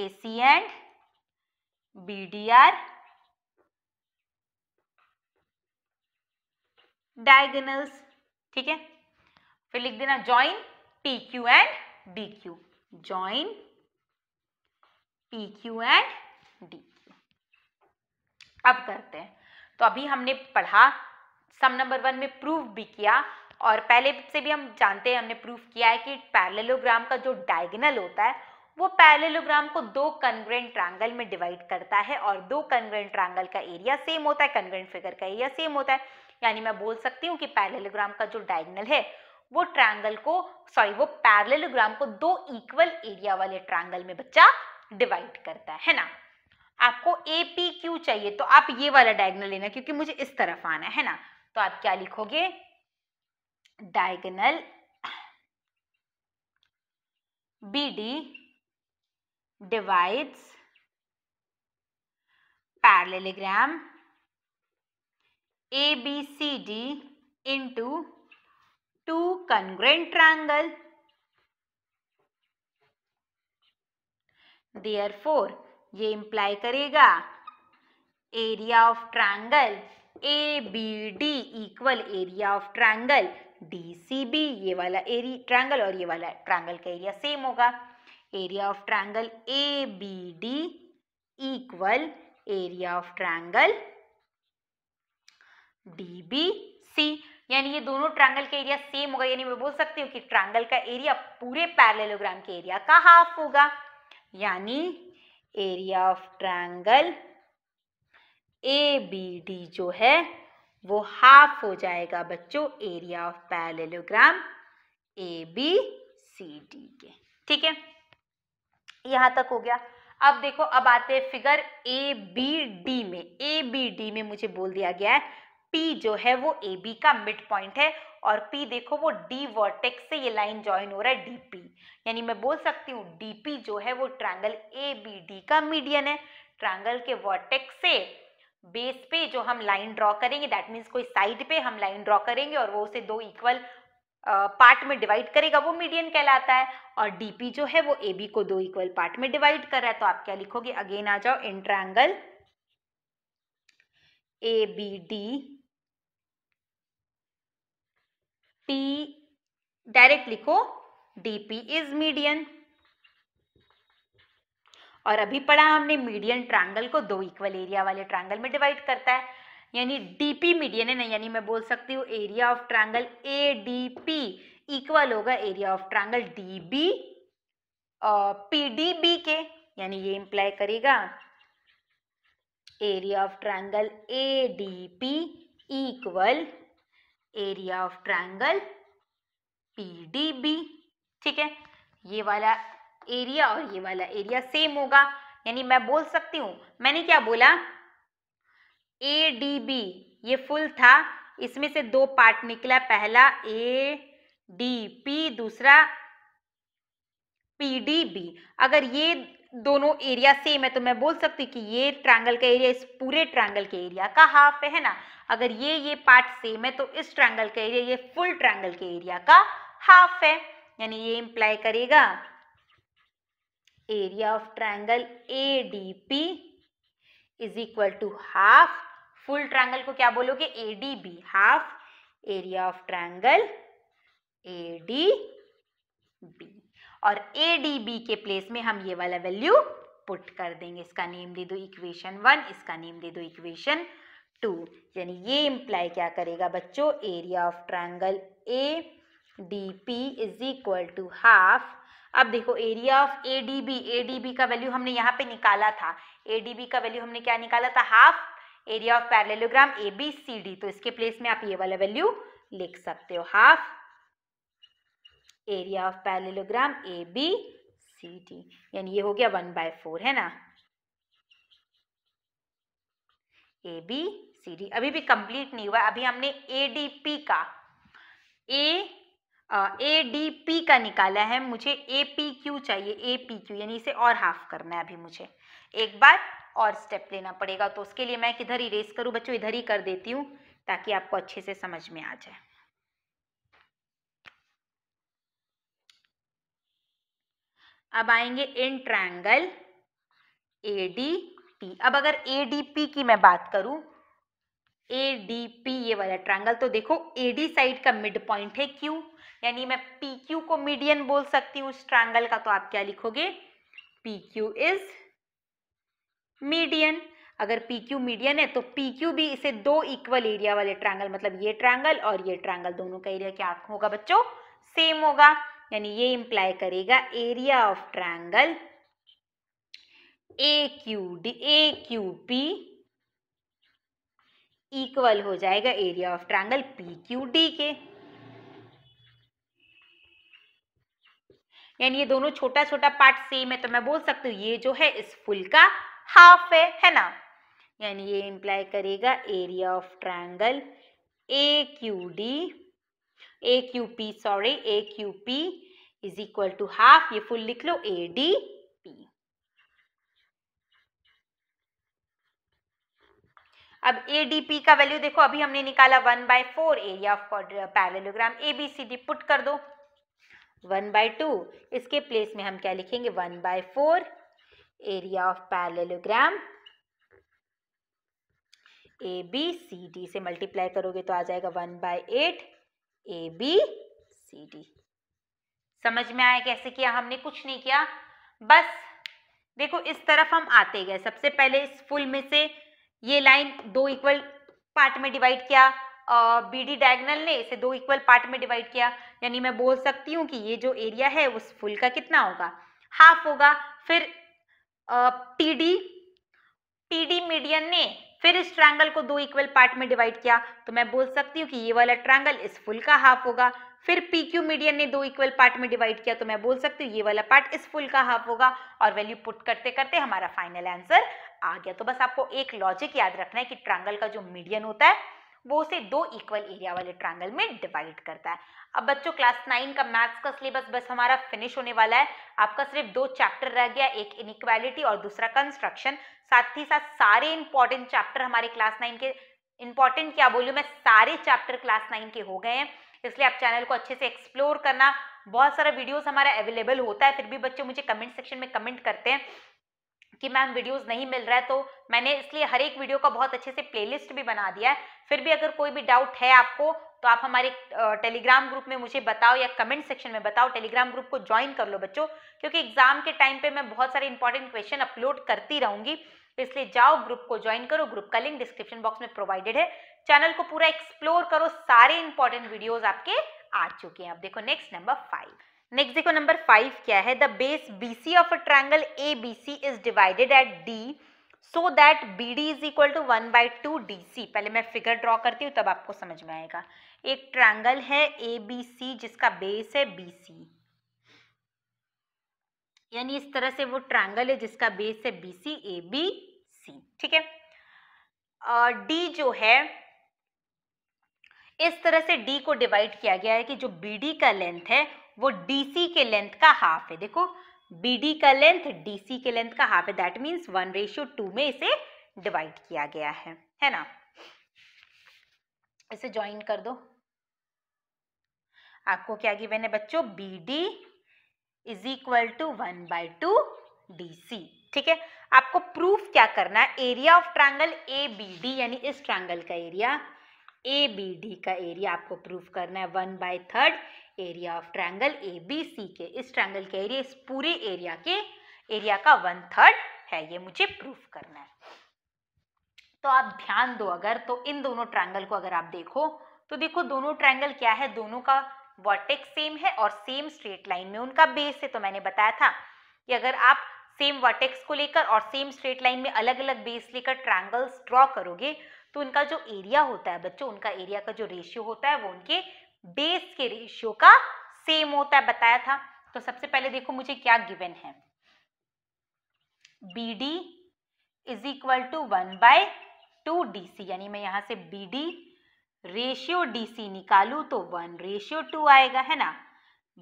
Speaker 1: A C and B D are diagonals ठीक है फिर लिख देना join P Q and D Q join PQ and DQ. अब करते हैं तो अभी हमने पढ़ा सम नंबर वन में प्रूफ भी किया और पहले से भी हम जानते हैं हमने प्रूफ किया है कि पैरेललोग्राम का जो डायगोनल होता है वो पैरेललोग्राम को दो कन्ग्रेंट ट्रायंगल में डिवाइड करता है और दो कन्ग्रेंट ट्रायंगल का एरिया सेम होता है कन्ग्रेंट फिगर का एरिया सेम होता है यानी मैं बोल सकती हूँ कि पैरेललोग्राम का जो डायगनल है वो ट्रायंगल को सॉरी वो पैरेललोग्राम को दो इक्वल एरिया वाले ट्रायंगल में बच्चा डिवाइड करता है ना आपको ए पी क्यू चाहिए तो आप ये वाला डायगनल लेना क्योंकि मुझे इस तरफ आना है ना तो आप क्या लिखोगे diagonal B D divides parallelogram A B C D into two congruent triangles. Therefore, ये इम्प्लाई करेगा area of triangle A B D equal area of D C B ये वाला एरी ट्रायंगल और ये वाला ट्राइंगल का एरिया सेम होगा area of triangle A B D equal area of triangle D B C यानी ये दोनों ट्रायंगल का एरिया सेम होगा यानी मैं बोल सकती हूँ कि ट्रायंगल का एरिया पूरे पैरेललोग्राम के एरिया का हाफ होगा यानी area of triangle A B D जो है वो हाफ हो जाएगा बच्चों area of parallelogram A B C D के ठीक है यहां तक हो गया अब देखो अब आते हैं फिगर ए बी डी में ए बी डी में मुझे बोल दिया गया है P जो है वो ए बी का मिड पॉइंट है और P देखो वो D वर्टेक्स से ये लाइन ज्वाइन हो रहा है DP यानी मैं बोल सकती हूँ DP जो है वो ट्रायंगल ए बी डी का मीडियन है ट्रायंगल के वर्टेक्स से बेस पे जो हम लाइन ड्रॉ करेंगे दैट मीन्स कोई साइड पे हम लाइन ड्रॉ करेंगे और वो उसे दो इक्वल पार्ट में डिवाइड करेगा वो मीडियन कहलाता है और डीपी जो है वो ए बी को दो इक्वल पार्ट में डिवाइड कर रहा है तो आप क्या लिखोगे अगेन आ जाओ in triangle A B D T direct लिखो डीपी इज मीडियन और अभी पढ़ा हमने मीडियन ट्रायंगल को दो इक्वल एरिया वाले ट्रायंगल में डिवाइड करता है यानी डीपी मीडियन है ना यानी मैं बोल सकती हूँ area of triangle A D P equal होगा area of triangle D B P D B के यानी ये इंप्लाई करेगा area of triangle A D P equal area of triangle PDB ठीक है ये वाला एरिया और ये वाला एरिया सेम होगा यानी मैं बोल सकती हूं मैंने क्या बोला ए डी बी ये फुल था इसमें से दो पार्ट निकला पहला ए डी पी दूसरा पी डी बी अगर ये दोनों एरिया सेम है तो मैं बोल सकती हूँ कि ये ट्रायंगल का एरिया इस पूरे ट्रायंगल के एरिया का हाफ है ना अगर ये ये पार्ट सेम है तो इस ट्रायंगल का एरिया ये फुल ट्रायंगल के एरिया का हाफ है यानी ये इंप्लाई करेगा area of triangle A D P is equal to half full triangle को क्या बोलोगे A D B half area of triangle A D और ए डी बी के प्लेस में हम ये वाला वैल्यू पुट कर देंगे इसका नेम दे दो इक्वेशन वन इसका नेम दे दो इक्वेशन टू यानी ये इम्प्लाई क्या करेगा बच्चों area of triangle A D P is equal to half अब देखो area of A D B A D B का वैल्यू हमने यहाँ पे निकाला था ए डी बी का वैल्यू हमने क्या निकाला था half area of parallelogram A B C D तो इसके प्लेस में आप ये वाला वैल्यू लिख सकते हो half area of parallelogram A B C D यानी ये हो गया वन बाय फोर है ना ए बी सी डी अभी भी कंप्लीट नहीं हुआ अभी हमने ए डी पी का ए ए डी पी का निकाला है मुझे ए पी क्यू चाहिए ए पी क्यू यानी इसे और हाफ करना है अभी मुझे एक बार और स्टेप लेना पड़ेगा तो उसके लिए मैं किधर इरेज करूँ बच्चों इधर ही कर देती हूँ ताकि आपको अच्छे से समझ में आ जाए अब आएंगे in triangle A D P अब अगर ए डी पी की मैं बात करूं ए डी पी ये वाला ट्राइंगल तो देखो ए डी साइड का मिड पॉइंट है क्यू यानी मैं पी क्यू को मीडियन बोल सकती हूँ उस ट्राइंगल का तो आप क्या लिखोगे पी क्यू इज मीडियन अगर पी क्यू मीडियन है तो पी क्यू भी इसे दो इक्वल एरिया वाले ट्रायंगल मतलब ये ट्राइंगल और ये ट्राइंगल दोनों का एरिया क्या होगा बच्चों सेम होगा यानी ये इम्प्लाई करेगा area of triangle A Q D A Q P equal हो जाएगा area of triangle P Q D के यानी ये दोनों छोटा छोटा पार्ट सेम है तो मैं बोल सकती हूँ ये जो है इस फुल का हाफ है है ना यानी ये इंप्लाई करेगा area of triangle A Q D A Q P sorry A Q P is equal to half ये फुल लिख लो ए डी पी अब ए डी पी का वैल्यू देखो अभी हमने निकाला one by four area of parallelogram A B C D put कर दो वन बाय टू इसके प्लेस में हम क्या लिखेंगे one by four area of parallelogram A B C D से मल्टीप्लाई करोगे तो आ जाएगा one by eight A B C D समझ में आया कैसे किया हमने कुछ नहीं किया बस देखो इस तरफ हम आते गए सबसे पहले इस फुल में से ये लाइन दो इक्वल पार्ट में डिवाइड किया बी डी डायगनल ने इसे दो इक्वल पार्ट में डिवाइड किया यानी मैं बोल सकती हूँ कि ये जो एरिया है उस फुल का कितना होगा हाफ होगा फिर T D T D median ने फिर इस ट्रायंगल को दो इक्वल पार्ट में डिवाइड किया तो मैं बोल सकती हूँ कि ये वाला ट्रायंगल इस फुल का हाफ होगा फिर पी क्यू मीडियन ने दो इक्वल पार्ट में डिवाइड किया तो मैं बोल सकती हूँ ये वाला पार्ट इस फुल का हाफ होगा और वैल्यू पुट करते करते हमारा फाइनल आंसर आ गया तो बस आपको एक लॉजिक याद रखना है कि ट्रायंगल का जो मीडियन होता है वो उसे दो इक्वल एरिया वाले ट्रायंगल में डिवाइड करता है अब बच्चों क्लास नाइन का मैथ्स का सिलेबस बस हमारा फिनिश होने वाला है आपका सिर्फ दो चैप्टर रह गया एक इनक्वालिटी और दूसरा कंस्ट्रक्शन साथ ही साथ सारे इंपॉर्टेंट चैप्टर हमारे क्लास नाइन के इंपॉर्टेंट क्या बोलूँ मैं सारे चैप्टर क्लास नाइन के हो गए हैं इसलिए आप चैनल को अच्छे से एक्सप्लोर करना बहुत सारा वीडियोस हमारा अवेलेबल होता है फिर भी बच्चे मुझे कमेंट सेक्शन में कमेंट करते हैं कि मैम वीडियोस नहीं मिल रहा है तो मैंने इसलिए हर एक वीडियो का बहुत अच्छे से प्लेलिस्ट भी बना दिया है फिर भी अगर कोई भी डाउट है आपको तो आप हमारे टेलीग्राम ग्रुप में मुझे बताओ या कमेंट सेक्शन में बताओ टेलीग्राम ग्रुप को ज्वाइन कर लो बच्चों क्योंकि एग्जाम के टाइम पे मैं बहुत सारे इंपॉर्टेंट क्वेश्चन अपलोड करती रहूंगी तो इसलिए जाओ ग्रुप को ज्वाइन करो ग्रुप का लिंक डिस्क्रिप्शन बॉक्स में प्रोवाइडेड है चैनल को पूरा एक्सप्लोर करो सारे इंपॉर्टेंट वीडियोज आपके आ चुके हैं अब देखो नेक्स्ट नंबर फाइव नेक्स्ट देखो नंबर फाइव क्या है the base BC of a triangle A B C is divided at D so that B D is equal to one by two D C पहले मैं फिगर ड्रॉ करती हूँ तब आपको समझ में आएगा एक ट्रायंगल है ए बी सी जिसका बेस है बी सी यानी इस तरह से वो ट्रायंगल है जिसका बेस है B C A B C ठीक है डी जो है इस तरह से डी को डिवाइड किया गया है कि जो बी डी का लेंथ है वो डीसी के लेंथ का हाफ है देखो बीडी का लेंथ डीसी के लेंथ का हाफ है that means one ratio two में इसे डिवाइड किया गया है है ना इसे ज्वाइन कर दो आपको क्या गिवन है बच्चों B D is equal to one by two D C ठीक है आपको प्रूफ क्या करना है area of triangle A B D यानी इस ट्रायंगल का एरिया ए बी डी का एरिया आपको प्रूफ करना है one by third area of triangle A B C के इस ट्रायंगल के एरिया इस पूरे एरिया के एरिया का वन थर्ड है ये मुझे प्रूफ करना है तो आप ध्यान दो अगर तो इन दोनों ट्रायंगल को अगर आप देखो तो देखो दोनों ट्रायंगल क्या है दोनों का वर्टेक्स सेम है और सेम स्ट्रेट लाइन में उनका बेस है तो मैंने बताया था कि अगर आप सेम वर्टेक्स को लेकर और सेम स्ट्रेट लाइन में अलग अलग बेस लेकर ट्रायंगल्स ड्रॉ करोगे तो उनका जो एरिया होता है बच्चों उनका एरिया का जो रेशियो होता है वो उनके बेस के रेशियो का सेम होता है बताया था तो सबसे पहले देखो मुझे क्या गिवन है B D is equal to one by two D C यानी मैं यहां से B D ratio D C निकालू तो वन रेशियो टू आएगा है ना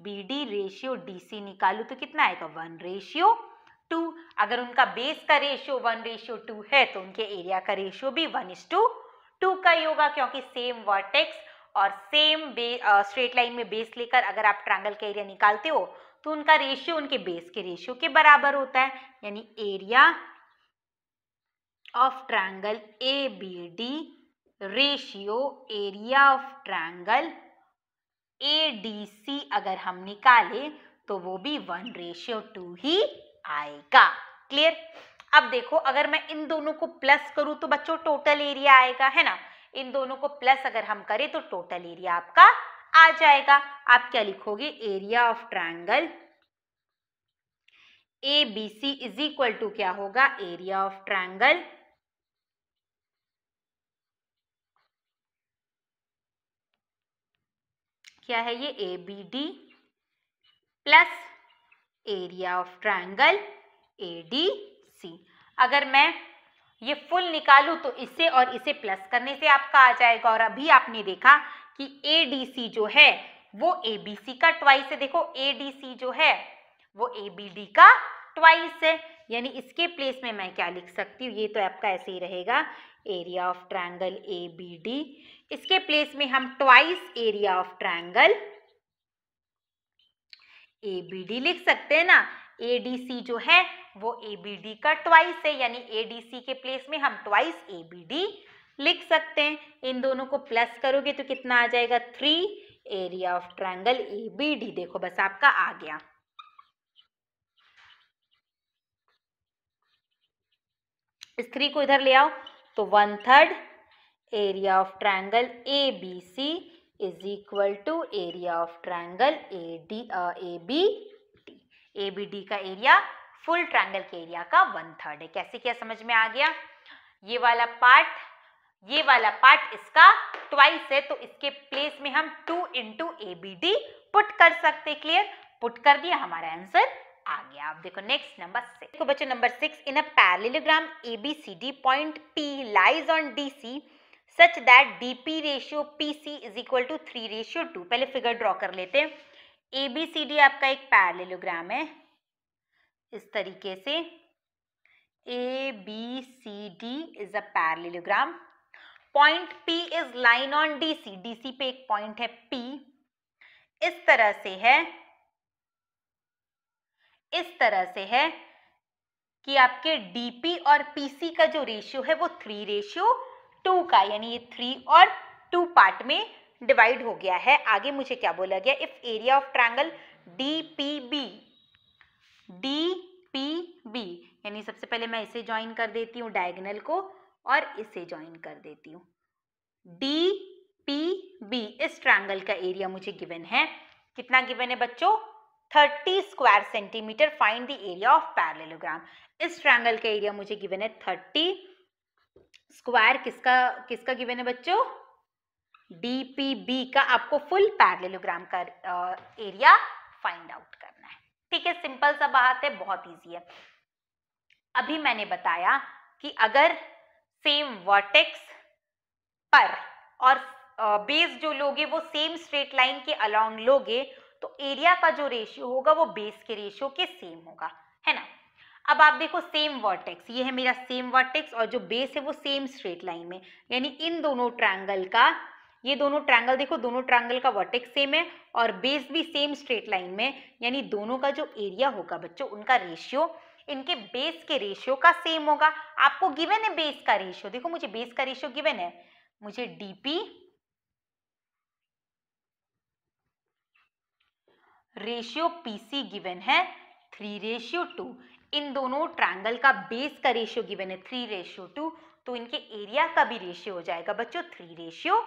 Speaker 1: B D ratio D C निकालू तो कितना आएगा वन रेशियो टू अगर उनका बेस का रेशियो वन रेशियो टू है तो उनके एरिया का रेशियो भी वन इज टू टू का ही होगा क्योंकि सेम वर्टेक्स और सेम स्ट्रेट लाइन में बेस लेकर अगर आप ट्रायंगल का एरिया निकालते हो तो उनका रेशियो उनके बेस के रेशियो के बराबर होता है यानी area of triangle A B D ratio area of triangle A D C अगर हम निकाले तो वो भी वन रेशियो टू ही आएगा क्लियर अब देखो अगर मैं इन दोनों को प्लस करूं तो बच्चों टोटल एरिया आएगा है ना इन दोनों को प्लस अगर हम करें तो टोटल एरिया आपका आ जाएगा आप क्या लिखोगे area of triangle A B C is equal to क्या होगा एरिया ऑफ ट्रायंगल क्या है ये A B D plus area of triangle A D C अगर मैं ये फुल निकालू तो इसे और इसे प्लस करने से आपका आ जाएगा और अभी आपने देखा कि ए डी सी जो है वो ए बी सी का ट्वाइस है देखो ए डी सी जो है वो ए बी डी का ट्वाइस है यानी इसके प्लेस में मैं क्या लिख सकती हूँ ये तो आपका ऐसे ही रहेगा area of triangle A B D इसके प्लेस में हम twice area of triangle A B D लिख सकते हैं ना ए डी सी जो है वो ए बी डी का ट्वाइस है यानी ए डी सी के प्लेस में हम ट्वाइस ए बी डी लिख सकते हैं इन दोनों को प्लस करोगे तो कितना आ जाएगा three area of triangle A B D देखो बस आपका आ गया इस थ्री को इधर ले आओ तो one third area of triangle A B C is equal to area of triangle A D A B A B D का एरिया फुल ट्रायंगल के एरिया का वन थर्ड है कैसे क्या समझ में आ गया ये वाला पार्ट ये वाला पार्ट इसका ट्वाइस है तो इसके प्लेस में हम two into A B D put कर सकते क्लियर पुट कर दिया हमारा आंसर आ गया आप देखो नेक्स्ट नंबर सिक्स देखो बच्चों number six in a parallelogram A B C D point P lies on D C such that D P ratio P C is equal to three ratio two पहले फिगर ड्रॉ कर लेते हैं ए बी सी डी आपका एक पैरेलोग्राम है इस तरीके से A B C D is a parallelogram point P is line on D C D C पे एक पॉइंट है पी इस तरह से है इस तरह से है कि आपके डीपी और पीसी का जो रेशियो है वो थ्री रेशियो टू का यानी ये थ्री और टू पार्ट में डिवाइड हो गया है आगे मुझे क्या बोला गया if area of triangle D P B D P B यानी सबसे पहले मैं इसे ज्वाइन कर देती हूँ डायगनल को और इसे ज्वाइन कर देती हूँ डी पी बी इस ट्रायंगल का एरिया मुझे गिवन है कितना गिवन है बच्चों 30 square centimetre find the area of parallelogram इस ट्रायंगल का एरिया मुझे गिवन है 30 स्क्वायर किसका किसका गिवन है बच्चों डीपीबी का आपको फुल पैरलेलोग्राम का एरिया फाइंड आउट करना है ठीक है सिंपल सा बात है बहुत इजी है अभी मैंने बताया कि अगर सेम वर्टेक्स पर और बेस जो लोगे वो सेम स्ट्रेट लाइन के अलोंग लोगे तो एरिया का जो रेशियो होगा वो बेस के रेशियो के सेम होगा है ना अब आप देखो सेम वर्टेक्स ये है मेरा सेम वर्टेक्स और जो बेस है वो सेम स्ट्रेट लाइन में यानी इन दोनों ट्रायंगल का ये दोनों ट्रायंगल देखो दोनों ट्रायंगल का वर्टेक्स सेम है और बेस भी सेम स्ट्रेट लाइन में यानी दोनों का जो एरिया होगा बच्चों उनका रेशियो इनके बेस के रेशियो का सेम होगा आपको गिवन है बेस का रेशियो देखो मुझे बेस का रेशियो गिवन है मुझे डीपी रेशियो पीसी गिवन है थ्री रेशियो टू इन दोनों ट्रायंगल का बेस का रेशियो गिवन है थ्री रेशियो टू तो इनके एरिया का भी रेशियो हो जाएगा बच्चों थ्री रेशियो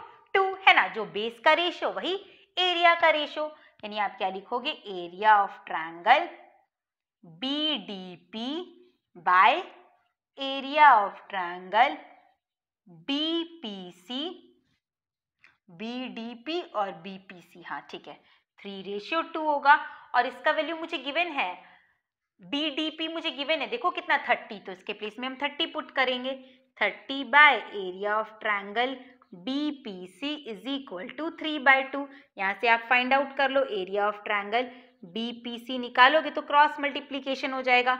Speaker 1: है ना जो बेस का रेशो वही एरिया का रेशो यानी आप क्या लिखोगे area of triangle B D P by area of triangle B P C B D P और बी पी सी हाँ ठीक है थ्री रेशियो टू होगा और इसका वैल्यू मुझे गिवन है बी डी पी मुझे गिवन है देखो कितना थर्टी तो इसके प्लेस में हम थर्टी पुट करेंगे thirty by area of triangle B P C is equal to three by two यहाँ से आप फाइंड आउट कर लो area of triangle B P C निकालोगे तो क्रॉस मल्टीप्लीकेशन हो जाएगा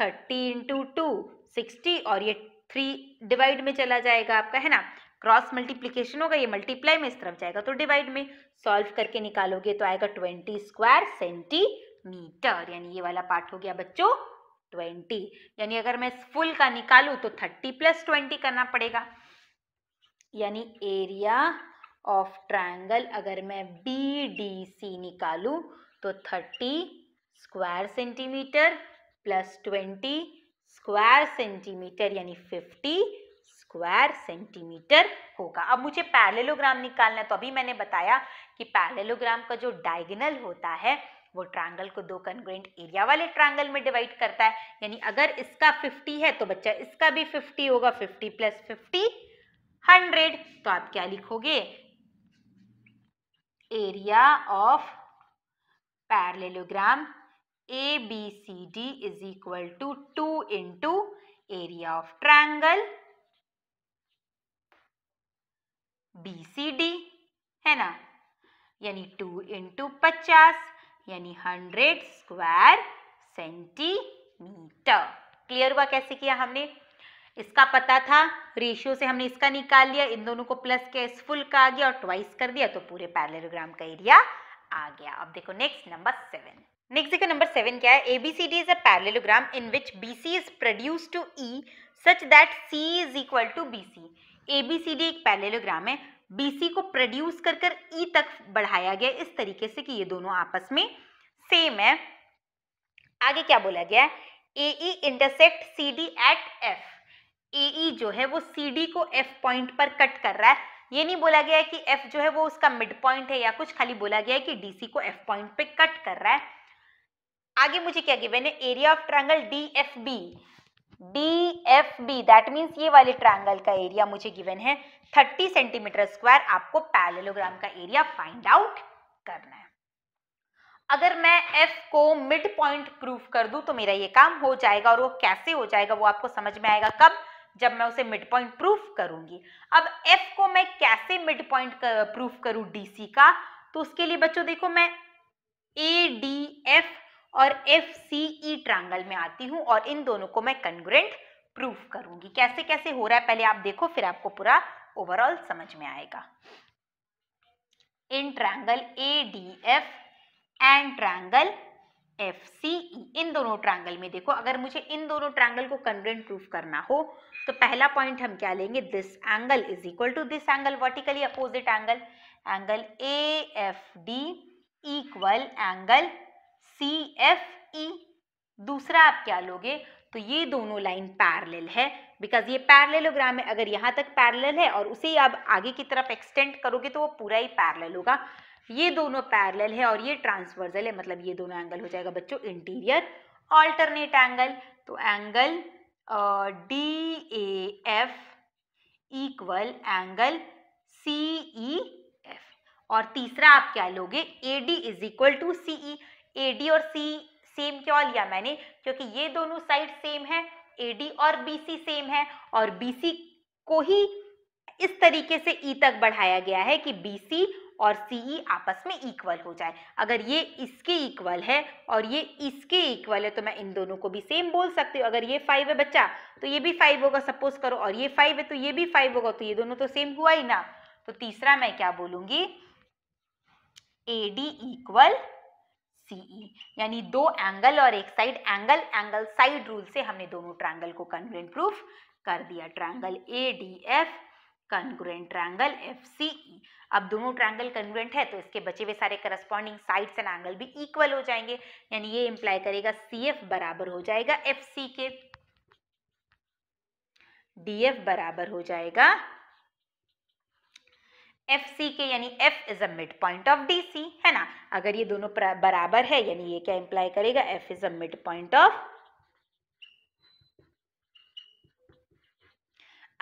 Speaker 1: थर्टी इंटू टू सिक्सटी और ये थ्री डिवाइड में चला जाएगा आपका है ना क्रॉस मल्टीप्लीकेशन होगा ये मल्टीप्लाई में इस तरफ जाएगा तो डिवाइड में सॉल्व करके निकालोगे तो आएगा ट्वेंटी स्क्वायर सेंटीमीटर यानी ये वाला पार्ट हो गया बच्चों ट्वेंटी यानी अगर मैं इस फुल का निकालूँ तो थर्टी प्लस ट्वेंटी करना पड़ेगा यानी एरिया ऑफ ट्रायंगल अगर मैं बी डी सी निकालू तो thirty square centimetre plus twenty square centimetre यानी फिफ्टी स्क्वायर सेंटीमीटर होगा अब मुझे पैरेलोग्राम निकालना है तो अभी मैंने बताया कि पैरेलोग्राम का जो डायगोनल होता है वो ट्रायंगल को दो कन्ग्रेंट एरिया वाले ट्रायंगल में डिवाइड करता है यानी अगर इसका 50 है तो बच्चा इसका भी 50 होगा 50 प्लस फिफ्टी हंड्रेड तो आप क्या लिखोगे area of parallelogram A B C D is equal to two into area of triangle B C D है ना यानी टू इंटू पचास यानी हंड्रेड स्क्वायर सेंटीमीटर क्लियर हुआ कैसे किया हमने इसका पता था रेशियो से हमने इसका निकाल लिया इन दोनों को प्लस किया इस फुल का आ गया और ट्वाइस कर दिया तो पूरे पैरेलोग्राम का एरिया आ गया अब देखो नेक्स्ट नंबर सेवन नेक्स्ट देखो नंबर सेवन क्या है ABCD is a parallelogram in which B C is produce to E such that C is equal to B B C A C D एक पैरेललोग्राम है बीसी को प्रोड्यूस कर कर ई e तक बढ़ाया गया इस तरीके से कि ये दोनों आपस में सेम है आगे क्या बोला गया है A E intersect C D at F A e जो है वो सी डी को एफ पॉइंट पर कट कर रहा है ये नहीं बोला गया है कि एफ जो है वो उसका मिड पॉइंट है या कुछ खाली बोला गया है कि डी सी को एफ पॉइंट पे कट कर रहा है आगे मुझे क्या गिवन है area of triangle D F B D F B that means ये वाले ट्रायंगल का एरिया मुझे गिवन है 30 सेंटीमीटर स्क्वायर आपको पैरेललोग्राम का एरिया फाइंड आउट करना है अगर मैं एफ को मिड पॉइंट प्रूफ कर दूं तो मेरा ये काम हो जाएगा और वो कैसे हो जाएगा वो आपको समझ में आएगा कब जब मैं उसे मिड पॉइंट प्रूफ करूंगी अब एफ को मैं कैसे मिड पॉइंट प्रूफ करूं डीसी का तो उसके लिए बच्चों देखो मैं ए डी एफ और एफ सी ई ट्रायंगल में आती हूं और इन दोनों को मैं कंग्रेंट प्रूफ करूंगी कैसे कैसे हो रहा है पहले आप देखो फिर आपको पूरा ओवरऑल समझ में आएगा in triangle A D F and triangle F C E इन दोनों ट्रायंगल में देखो अगर मुझे इन दोनों ट्रायंगल को कन्वेंट प्रूफ करना हो तो पहला पॉइंट हम क्या लेंगे this angle is equal to this angle vertically opposite angle angle A F D equal angle C F E दूसरा आप क्या लोगे तो ये दोनों लाइन पैरेलल है बिकॉज ये पैरेललोग्राम है अगर यहाँ तक पैरेलल है और उसे आप आगे की तरफ एक्सटेंड करोगे तो वो पूरा ही पैरेलल होगा ये दोनों पैरेलल है और ये ट्रांसवर्सल है मतलब ये दोनों एंगल हो जाएगा बच्चों इंटीरियर ऑल्टरनेट एंगल तो angle D A F equal angle C E F और तीसरा आप क्या लोगे A D is equal to C E A D और सी सेम क्यों लिया मैंने क्योंकि ये दोनों साइड सेम है ए डी और बी सी सेम है और बी सी को ही इस तरीके से ई e तक बढ़ाया गया है कि बी सी और सीई e आपस में इक्वल हो जाए अगर ये इसके इक्वल है और ये इसके इक्वल है तो मैं इन दोनों को भी सेम बोल सकती हूँ अगर ये फाइव है बच्चा तो ये भी फाइव होगा सपोज करो और ये फाइव है तो ये भी फाइव होगा तो ये दोनों तो सेम हुआ ही ना तो तीसरा मैं क्या बोलूंगी ए डी इक्वल सीई यानी दो एंगल और एक side angle angle side rule से हमने दोनों ट्रायंगल को कन्वेंट प्रूफ कर दिया triangle A D F congruent triangle F अब दोनों ट्रायंगल कन्ग्रुएंट है तो इसके बचे हुए सारे करस्पॉन्डिंग साइड्स एंड एंगल भी इक्वल हो जाएंगे यानी ये इंप्लाई करेगा सी एफ बराबर हो जाएगा एफ सी के डी एफ बराबर हो जाएगा एफ सी के यानी F is a mid point of D C है ना अगर ये दोनों बराबर है यानी ये क्या इंप्लाई करेगा F is a mid point of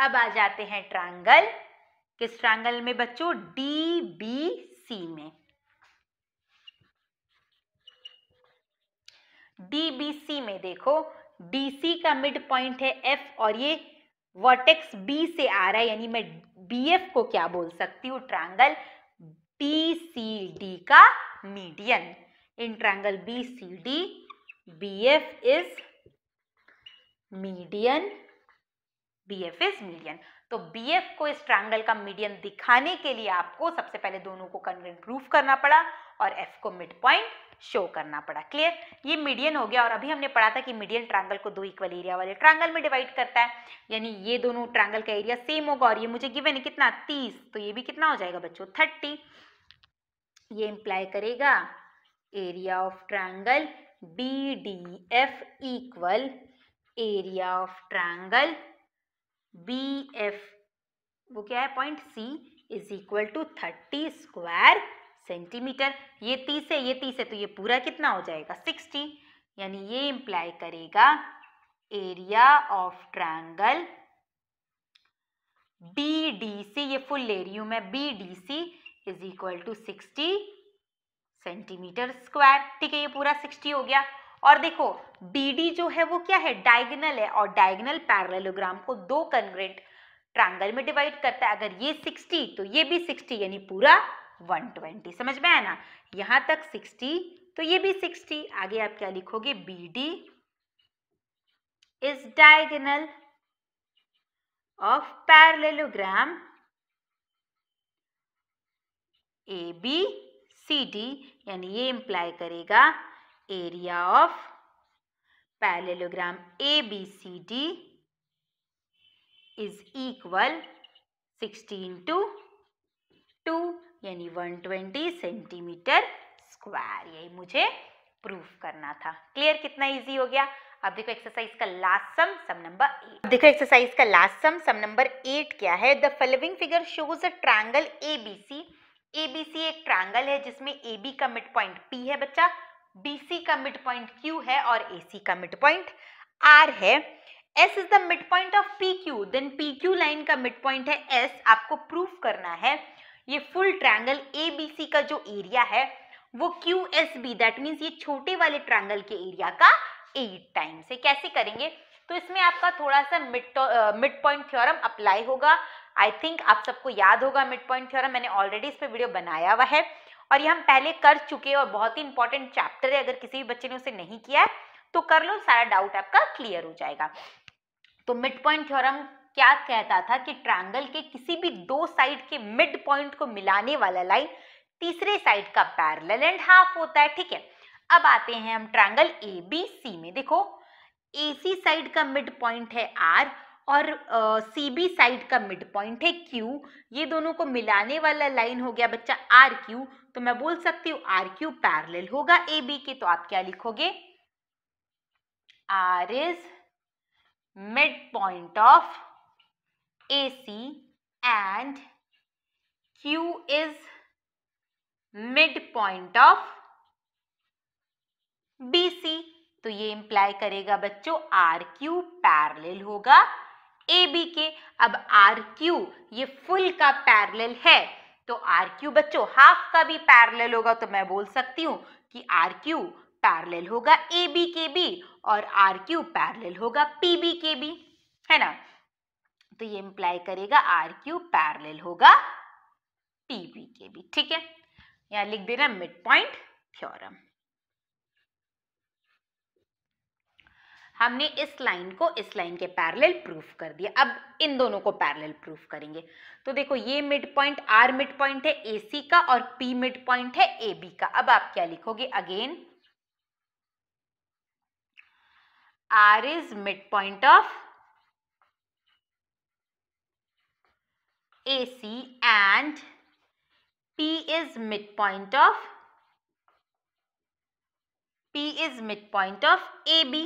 Speaker 1: अब आ जाते हैं ट्रायंगल किस ट्रायंगल में बच्चों डी बी सी में डी बी सी में देखो डी सी का मिड पॉइंट है एफ और ये वर्टेक्स बी से आ रहा है यानी मैं बी एफ को क्या बोल सकती हूँ ट्रायंगल बी सी डी का median in triangle B C D B F is median B F is median तो बी एफ को इस ट्रायंगल का मीडियन दिखाने के लिए आपको सबसे पहले दोनों को कन्वेंट प्रूफ करना पड़ा और एफ को मिड पॉइंट शो करना पड़ा क्लियर ये मीडियन हो गया और अभी हमने पढ़ा था कि मीडियन ट्रायंगल को दो इक्वल एरिया वाले ट्रायंगल में डिवाइड करता है यानी ये दोनों ट्रायंगल का एरिया सेम होगा और ये मुझे गिवन है कितना तीस तो ये भी कितना हो जाएगा बच्चों थर्टी ये इंप्लाई करेगा area of triangle B D F equal area of triangle B F वो क्या है point C is equal to thirty square centimetre ये तीस है ये तीस है तो ये पूरा कितना हो जाएगा सिक्सटी यानी ये इंप्लाई करेगा area of triangle B D C ये फुल ले रही मैं B D C is equal to sixty centimetre square ठीक है ये पूरा सिक्सटी हो गया और देखो बी जो है वो क्या है डायगनल है और डायगनल पैरलोग्राम को दो कन्ग्रेंट ट्रायंगल में डिवाइड करता है अगर ये 60 तो ये भी 60 यानी पूरा 120 समझ में आया ना यहां तक 60 तो ये भी 60 आगे आप क्या लिखोगे B D is diagonal of parallelogram A B C D यानी ये इंप्लाई करेगा area of parallelogram ABCD is equal 16 to 2 यानी 120 सेंटीमीटर स्क्वायर यही मुझे प्रूफ करना था क्लियर कितना इजी हो गया अब देखो एक्सरसाइज का last sum sum number eight देखो एक्सरसाइज का last sum sum number eight क्या है the following figure shows a triangle ABC ABC एक ट्रायंगल है जिसमें ए बी का मिड पॉइंट पी है बच्चा BC का मिड पॉइंट Q है और AC का मिड पॉइंट R है S is the mid point of PQ then PQ line का मिड पॉइंट है S आपको प्रूफ करना है ये फुल ट्रायंगल ABC का जो एरिया है वो Q S B that means ये छोटे वाले ट्रायंगल के एरिया का एट टाइम से कैसे करेंगे तो इसमें आपका थोड़ा सा mid mid point theorem apply होगा आई थिंक आप सबको याद होगा मिड पॉइंट थ्योरम मैंने ऑलरेडी इस पर वीडियो बनाया हुआ है और ये हम पहले कर चुके हैं और बहुत ही इंपॉर्टेंट चैप्टर है अगर किसी भी बच्चे ने उसे नहीं किया है तो कर लो सारा डाउट आपका क्लियर हो जाएगा तो मिड पॉइंट थ्योरम क्या कहता था कि ट्रायंगल के किसी भी दो साइड के मिड पॉइंट को मिलाने वाला लाइन तीसरे साइड का पैरेलल एंड हाफ होता है ठीक है अब आते हैं हम ट्रायंगल ए बी सी में देखो एसी साइड का मिड पॉइंट है आर और सी बी साइड का मिड पॉइंट है क्यू ये दोनों को मिलाने वाला लाइन हो गया बच्चा आर क्यू तो मैं बोल सकती हूँ आर क्यू पैरल होगा ए बी के तो आप क्या लिखोगे R is mid point of A C and Q is mid point of B C तो ये इंप्लाई करेगा बच्चों आर क्यू पैरल होगा ए बी के अब आर क्यू ये फुल का पैरेलल है तो आर क्यू बच्चों हाफ का भी पैरेलल होगा तो मैं बोल सकती हूँ कि आर क्यू पैरेलल होगा ए बी के बी और आर क्यू पैरेलल होगा पी बी के बी है ना तो ये इंप्लाई करेगा आर क्यू पैरेलल होगा पी बी के बी ठीक है यहाँ लिख देना मिड पॉइंट थ्योरम हमने इस लाइन को इस लाइन के पैरेलल प्रूफ कर दिया अब इन दोनों को पैरेलल प्रूफ करेंगे तो देखो ये mid point R mid point है ए का और पी मिड पॉइंट है ए बी का अब आप क्या लिखोगे again R is mid point of A C and P is mid point of P is mid point of A B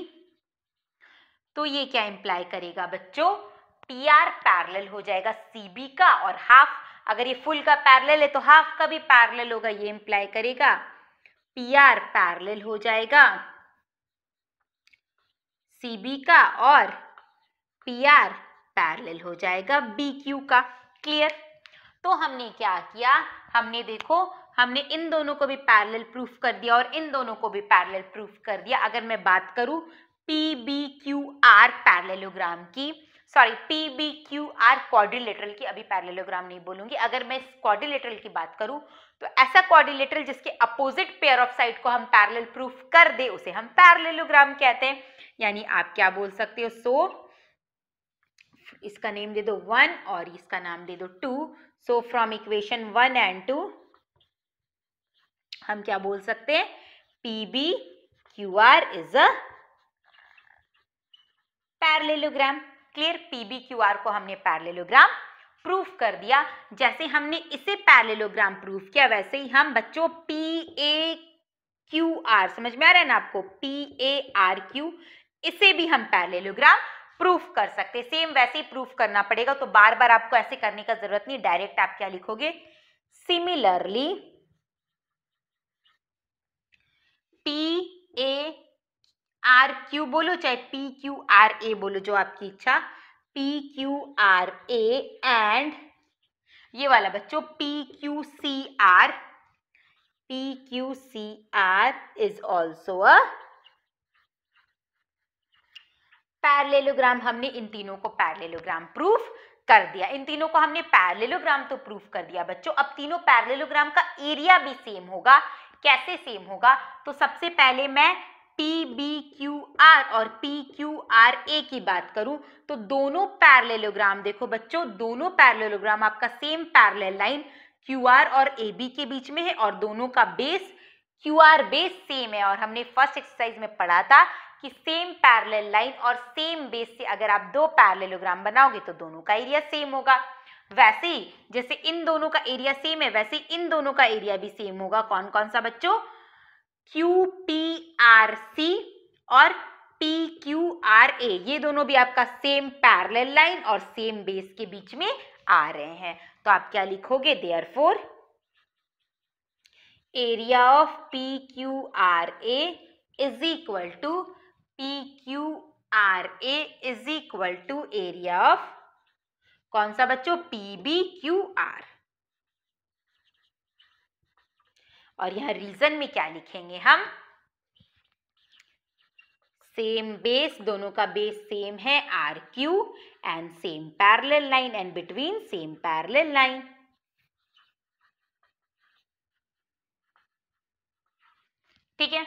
Speaker 1: तो ये क्या इंप्लाई करेगा बच्चों पी आर पैरल हो जाएगा सीबी का और हाफ अगर ये फुल का पैरल है तो हाफ का भी पैरल होगा ये इंप्लाई करेगा पी आर पैरल हो जाएगा सीबी का और पी आर पैरल हो जाएगा बी क्यू का क्लियर तो हमने क्या किया हमने देखो हमने इन दोनों को भी पैरल प्रूफ कर दिया और इन दोनों को भी पैरल प्रूफ कर दिया अगर मैं बात करूं P B Q R parallelogram की sorry P B Q R quadrilateral की अभी पैरलेलोग्राम नहीं बोलूंगी अगर मैं क्वाड्रिलेटरल की बात करूं तो ऐसा क्वाड्रिलेटरल जिसके अपोजिट पेयर ऑफ साइड को हम पैरेलल प्रूफ कर दे उसे हम पैरलेलोग्राम कहते हैं यानी आप क्या बोल सकते हो सो so, इसका नेम दे दो वन और इसका नाम दे दो two so from equation one and two हम क्या बोल सकते हैं P B Q R is a parallelogram clear PBQR को हमने पैरलेलोग्राम प्रूफ कर दिया जैसे हमने इसे पैरलेलोग्राम प्रूफ किया वैसे ही हम बच्चों पी ए क्यू आर समझ में आ रहा है ना आपको पी ए आर क्यू इसे भी हम पैरलेलोग्राम प्रूफ कर सकते सेम वैसे ही प्रूफ करना पड़ेगा तो बार बार आपको ऐसे करने का जरूरत नहीं डायरेक्ट आप क्या लिखोगे similarly P A R Q बोलो चाहे पी क्यू आर ए बोलो जो आपकी इच्छा P Q R A and ये वाला बच्चों P Q C R P Q C R is also a parallelogram हमने इन तीनों को पैरलेलोग्राम प्रूफ कर दिया इन तीनों को हमने पैरलेलोग्राम तो प्रूफ कर दिया बच्चों अब तीनों पैरलेलोग्राम का एरिया भी सेम होगा कैसे सेम होगा तो सबसे पहले मैं पी बी क्यू आर और पी क्यू आर ए की बात करूं तो दोनों पैरलेलोग्राम देखो बच्चों दोनों पैरलेलोग्राम आपका same parallel line Q R और ए बी के बीच में है और दोनों का base Q R base same है और हमने फर्स्ट एक्सरसाइज में पढ़ा था कि सेम पैरेलल लाइन और सेम बेस से अगर आप दो पैरलेलोग्राम बनाओगे तो दोनों का एरिया सेम होगा वैसे ही जैसे इन दोनों का एरिया सेम है वैसे इन दोनों का एरिया भी सेम होगा कौन कौन सा बच्चों क्यू पी आर सी और पी क्यू आर ए ये दोनों भी आपका सेम पैरल लाइन और सेम बेस के बीच में आ रहे हैं तो आप क्या लिखोगे therefore area of P Q R A is equal to P Q R A is equal to area of कौन सा बच्चों पी बी क्यू आर और यहाँ रीजन में क्या लिखेंगे हम सेम बेस दोनों का बेस सेम है R Q and same parallel line and between same parallel line ठीक है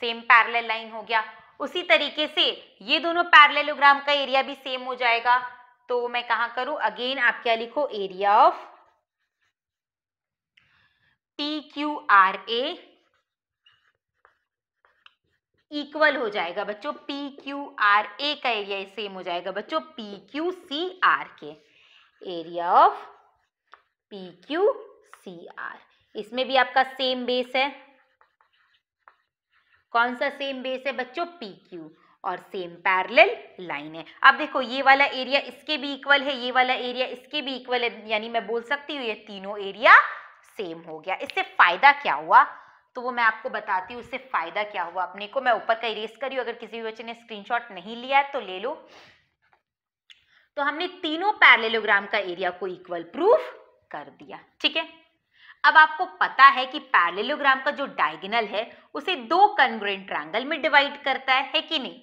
Speaker 1: सेम पैरेलल लाइन हो गया उसी तरीके से ये दोनों पैरेललोग्राम का एरिया भी सेम हो जाएगा तो मैं कहा करूं अगेन आप क्या लिखो area of T Q R A equal हो जाएगा बच्चों पी क्यू आर ए का एरिया सेम हो जाएगा बच्चों पी क्यू सी आर के area of P Q C R इसमें भी आपका सेम बेस है कौन सा सेम बेस है बच्चों पी क्यू और सेम पैरेलल लाइन है अब देखो ये वाला एरिया इसके भी इक्वल है ये वाला एरिया इसके भी इक्वल है यानी मैं बोल सकती हूँ ये तीनों एरिया सेम हो गया इससे फायदा क्या हुआ तो वो मैं आपको बताती हूँ इससे फायदा क्या हुआ अपने को मैं ऊपर का इरेज करी अगर किसी भी बच्चे ने स्क्रीनशॉट नहीं लिया है तो ले लो तो हमने तीनों पैरेलोग्राम का एरिया को इक्वल प्रूफ कर दिया ठीक है अब आपको पता है कि पैरेलोग्राम का जो डायगोनल है उसे दो कन्ग्रेंट ट्रायंगल में डिवाइड करता है है कि नहीं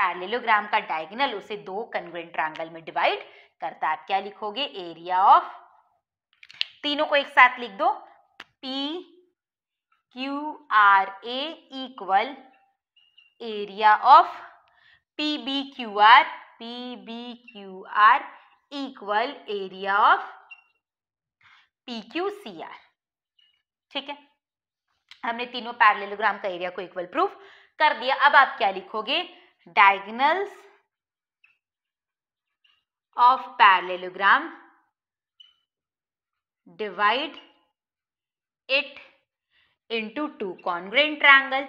Speaker 1: पैरेलोग्राम का डायगोनल उसे दो कन्ग्रेंट ट्रायंगल में डिवाइड करता है आप क्या लिखोगे एरिया ऑफ तीनों को एक साथ लिख दो P Q R equal equal area of P B Q R P B Q R equal area of P Q C R ठीक है हमने तीनों पैरलेलोग्राम का एरिया को इक्वल प्रूफ कर दिया अब आप क्या लिखोगे diagonals of parallelogram divide it into two congruent triangle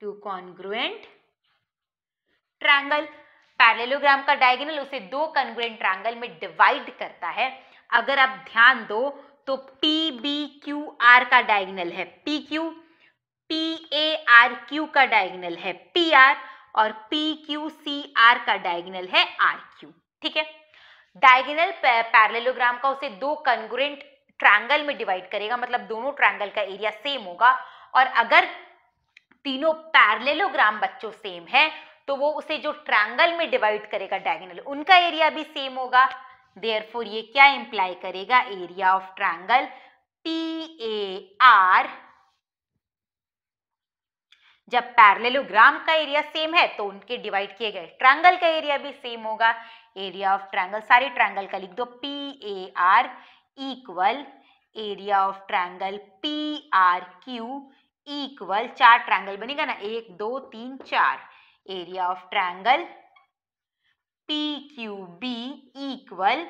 Speaker 1: two congruent triangle parallelogram का डायगोनल उसे दो कॉन्ग्रुएंट ट्रायंगल में डिवाइड करता है अगर आप ध्यान दो तो पी बी क्यू आर का डायगोनल है P Q P A R Q का डायगोनल है पी आर और पी क्यू सी आर का डायगोनल है आर क्यू ठीक है डायगेनल पैरलेलोग्राम का उसे दो कंगुरेंट ट्रायंगल में डिवाइड करेगा मतलब दोनों ट्रायंगल का एरिया सेम होगा और अगर तीनों पैरलेलोग्राम बच्चों सेम है तो वो उसे जो ट्रायंगल में डिवाइड करेगा डायगेनल उनका एरिया भी सेम होगा देयरफॉर ये क्या इंप्लाई करेगा area of triangle T A R जब पैरलेलोग्राम का एरिया सेम है तो उनके डिवाइड किए गए ट्रायंगल का एरिया भी सेम होगा एरिया ऑफ ट्रायंगल सारे ट्रायंगल का लिख दो P A R equal area of triangle P R Q equal चार ट्रायंगल बनेगा ना एक दो तीन चार area of triangle P Q B equal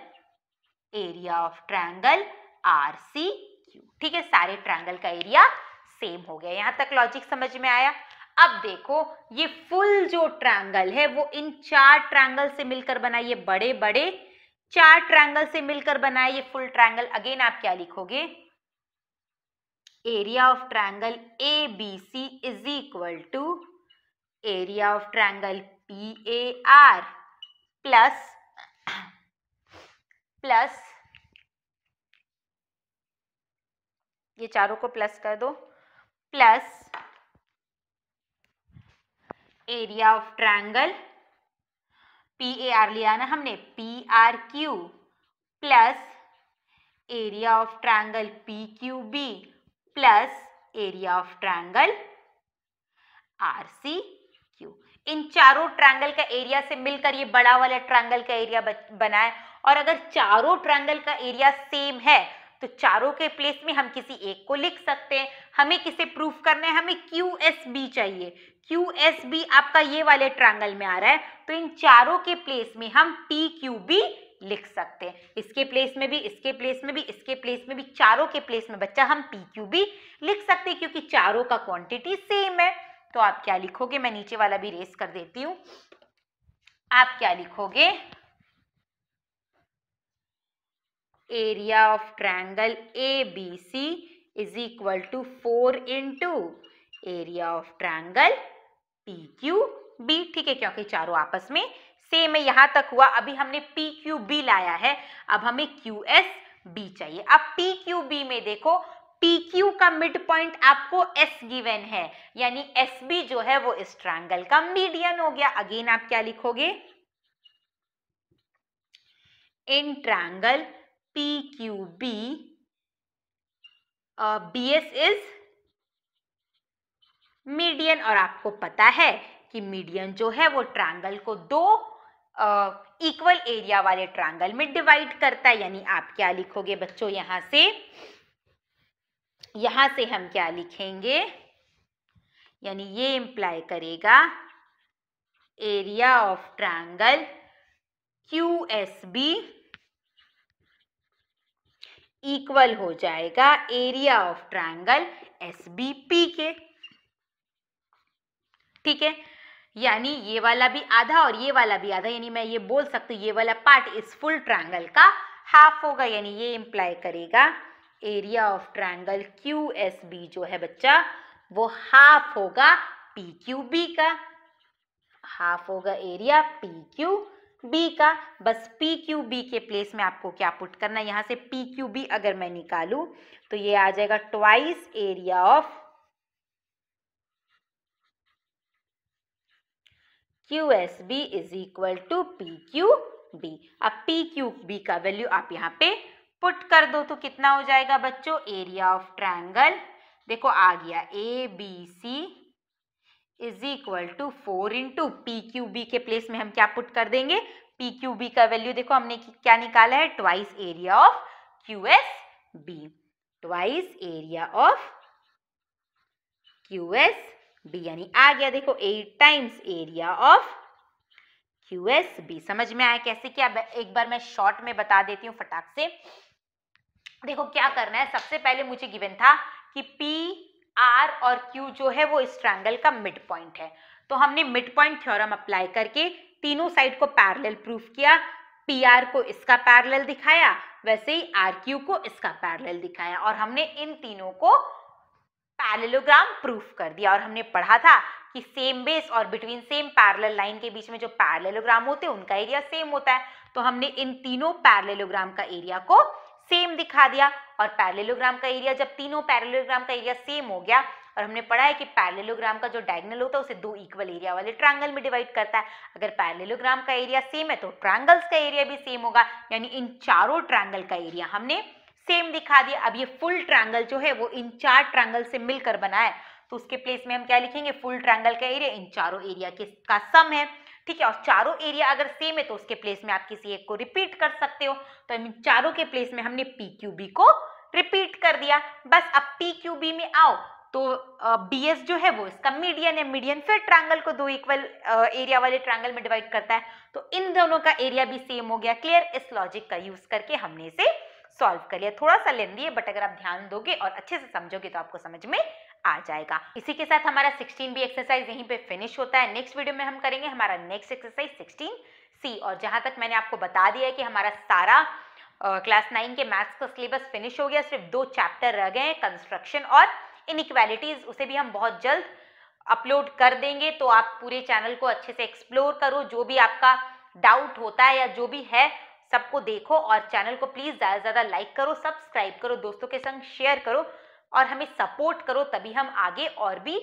Speaker 1: area of triangle R C Q ठीक है सारे ट्रायंगल का एरिया सेम हो गया यहां तक लॉजिक समझ में आया अब देखो ये फुल जो ट्रायंगल है वो इन चार ट्रायंगल से मिलकर बना ये बड़े बड़े चार ट्रायंगल से मिलकर बना ये फुल ट्रायंगल अगेन आप क्या लिखोगे area of triangle A B C is equal to area of triangle P A R plus plus ये चारों को प्लस कर दो plus area of triangle P A R लिया ना हमने P R Q plus area of triangle P Q B plus area of triangle R C Q इन चारों ट्रायंगल का एरिया से मिलकर ये बड़ा वाला ट्रायंगल का एरिया बनाए और अगर चारों ट्रायंगल का एरिया सेम है तो चारों के प्लेस में हम किसी एक को लिख सकते हैं हमें किसे प्रूफ करना है हमें क्यू एस बी चाहिए क्यू एस बी आपका ये वाले ट्रायंगल में आ रहा है तो इन चारों के प्लेस में हम टी क्यू बी लिख सकते हैं इसके प्लेस में भी इसके प्लेस में भी इसके प्लेस में भी चारों के प्लेस में बच्चा हम पी क्यू बी लिख सकते हैं क्योंकि चारों का क्वांटिटी सेम है तो आप क्या लिखोगे मैं नीचे वाला भी रेस कर देती हूँ आप क्या लिखोगे area of A C is equal to four into area of triangle P Q B ठीक है क्योंकि चारों आपस में सेम है यहां तक हुआ अभी हमने पी क्यू बी लाया है अब हमें क्यू एस बी चाहिए अब पी क्यू बी में देखो पी क्यू का मिड पॉइंट आपको एस गिवेन है यानी एस बी जो है वो इस ट्रायंगल का मीडियन हो गया अगेन आप क्या लिखोगे in triangle P Q B B S is median और आपको पता है कि मीडियन जो है वो ट्रायंगल को दो इक्वल uh, एरिया वाले ट्रायंगल में डिवाइड करता है यानी आप क्या लिखोगे बच्चों यहां से यहां से हम क्या लिखेंगे यानी ये इंप्लाई करेगा area of triangle Q S B equal हो जाएगा area of triangle S B P के ठीक है यानी ये वाला भी आधा और ये वाला भी आधा यानी मैं ये बोल सकती हूँ ये वाला पार्ट इस फुल ट्रायंगल का हाफ होगा यानी ये इम्प्लाई करेगा area of triangle Q S B जो है बच्चा वो हाफ होगा पी क्यू बी का हाफ होगा एरिया पी क्यू बी का बस पी क्यू बी के प्लेस में आपको क्या पुट करना है यहां से पी क्यू बी अगर मैं निकालू तो ये आ जाएगा twice area of Q S B is equal to P Q B अब पी क्यू बी का वैल्यू आप यहां पे पुट कर दो तो कितना हो जाएगा बच्चों एरिया ऑफ ट्रायंगल देखो आ गया A B C is equal to four into P Q B के प्लेस में हम क्या पुट कर देंगे पी क्यू बी का वैल्यू देखो हमने क्या निकाला है twice area of Q S B twice area of Q S B यानी आ गया देखो eight times area of Q S B समझ में आया कैसे क्या एक बार मैं शॉर्ट में बता देती हूँ फटाक से देखो क्या करना है सबसे पहले मुझे गिवन था कि पी आर और क्यू जो है वो इस ट्रायंगल का मिड पॉइंट है तो हमने मिड पॉइंट थ्योरम अप्लाई करके तीनों साइड को पैरेलल प्रूफ किया पी आर को इसका पैरेलल दिखाया वैसे ही आर क्यू को इसका पैरेलल दिखाया और हमने इन तीनों को पैरेलोग्राम प्रूफ कर दिया और हमने पढ़ा था कि सेम बेस और बिटवीन सेम पैरेलल लाइन के बीच में जो पैरेललोग्राम होते हैं उनका एरिया सेम होता है तो हमने इन तीनों पैरेललोग्राम का एरिया को सेम दिखा दिया और पैरेलोग्राम का एरिया जब तीनों पैरेलोग्राम का एरिया सेम हो गया और हमने पढ़ा है कि पैरेलोग्राम का जो डायगनल होता है उसे दो इक्वल एरिया वाले ट्रायंगल में डिवाइड करता है अगर पैरेलोग्राम का एरिया सेम है तो ट्रायंगल्स का एरिया भी सेम होगा यानी इन चारों ट्रायंगल का एरिया हमने सेम दिखा दिया अब ये फुल ट्रायंगल जो है वो इन चार ट्रायंगल से मिलकर बना है तो उसके प्लेस में हम क्या लिखेंगे फुल ट्रायंगल का एरिया इन चारों एरिया के का सम है ठीक है और चारों एरिया अगर सेम है तो उसके प्लेस में आप किसी एक को रिपीट कर सकते हो तो आई मीन चारों के प्लेस में हमने पी क्यू बी को रिपीट कर दिया बस अब पी क्यू बी में आओ तो बी एस जो है वो इसका मीडियन है मीडियन फिर ट्रायंगल को दो इक्वल एरिया वाले ट्रायंगल में डिवाइड करता है तो इन दोनों का एरिया भी सेम हो गया क्लियर इस लॉजिक का यूज करके हमने इसे सॉल्व कर लिया थोड़ा सा लेंदी है बट अगर आप ध्यान दोगे और अच्छे से समझोगे तो आपको समझ में आ जाएगा इसी के साथ हमारा सिक्सटीन बी एक्सरसाइज यहीं पे फिनिश होता है नेक्स्ट वीडियो में हम करेंगे हमारा नेक्स्ट एक्सरसाइज सिक्सटीन सी और जहां तक मैंने आपको बता दिया है कि हमारा सारा क्लास uh, नाइन के मैथ्स का सिलेबस फिनिश हो गया सिर्फ दो चैप्टर रह गए कंस्ट्रक्शन और इनइक्वालिटीज उसे भी हम बहुत जल्द अपलोड कर देंगे तो आप पूरे चैनल को अच्छे से एक्सप्लोर करो जो भी आपका डाउट होता है या जो भी है सबको देखो और चैनल को प्लीज़ ज़्यादा से ज़्यादा लाइक करो सब्सक्राइब करो दोस्तों के संग शेयर करो और हमें सपोर्ट करो तभी हम आगे और भी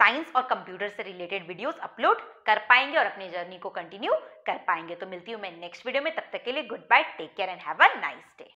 Speaker 1: साइंस और कंप्यूटर से रिलेटेड वीडियोस अपलोड कर पाएंगे और अपनी जर्नी को कंटिन्यू कर पाएंगे तो मिलती हूँ मैं नेक्स्ट वीडियो में तब तक के लिए good bye take care and have a nice day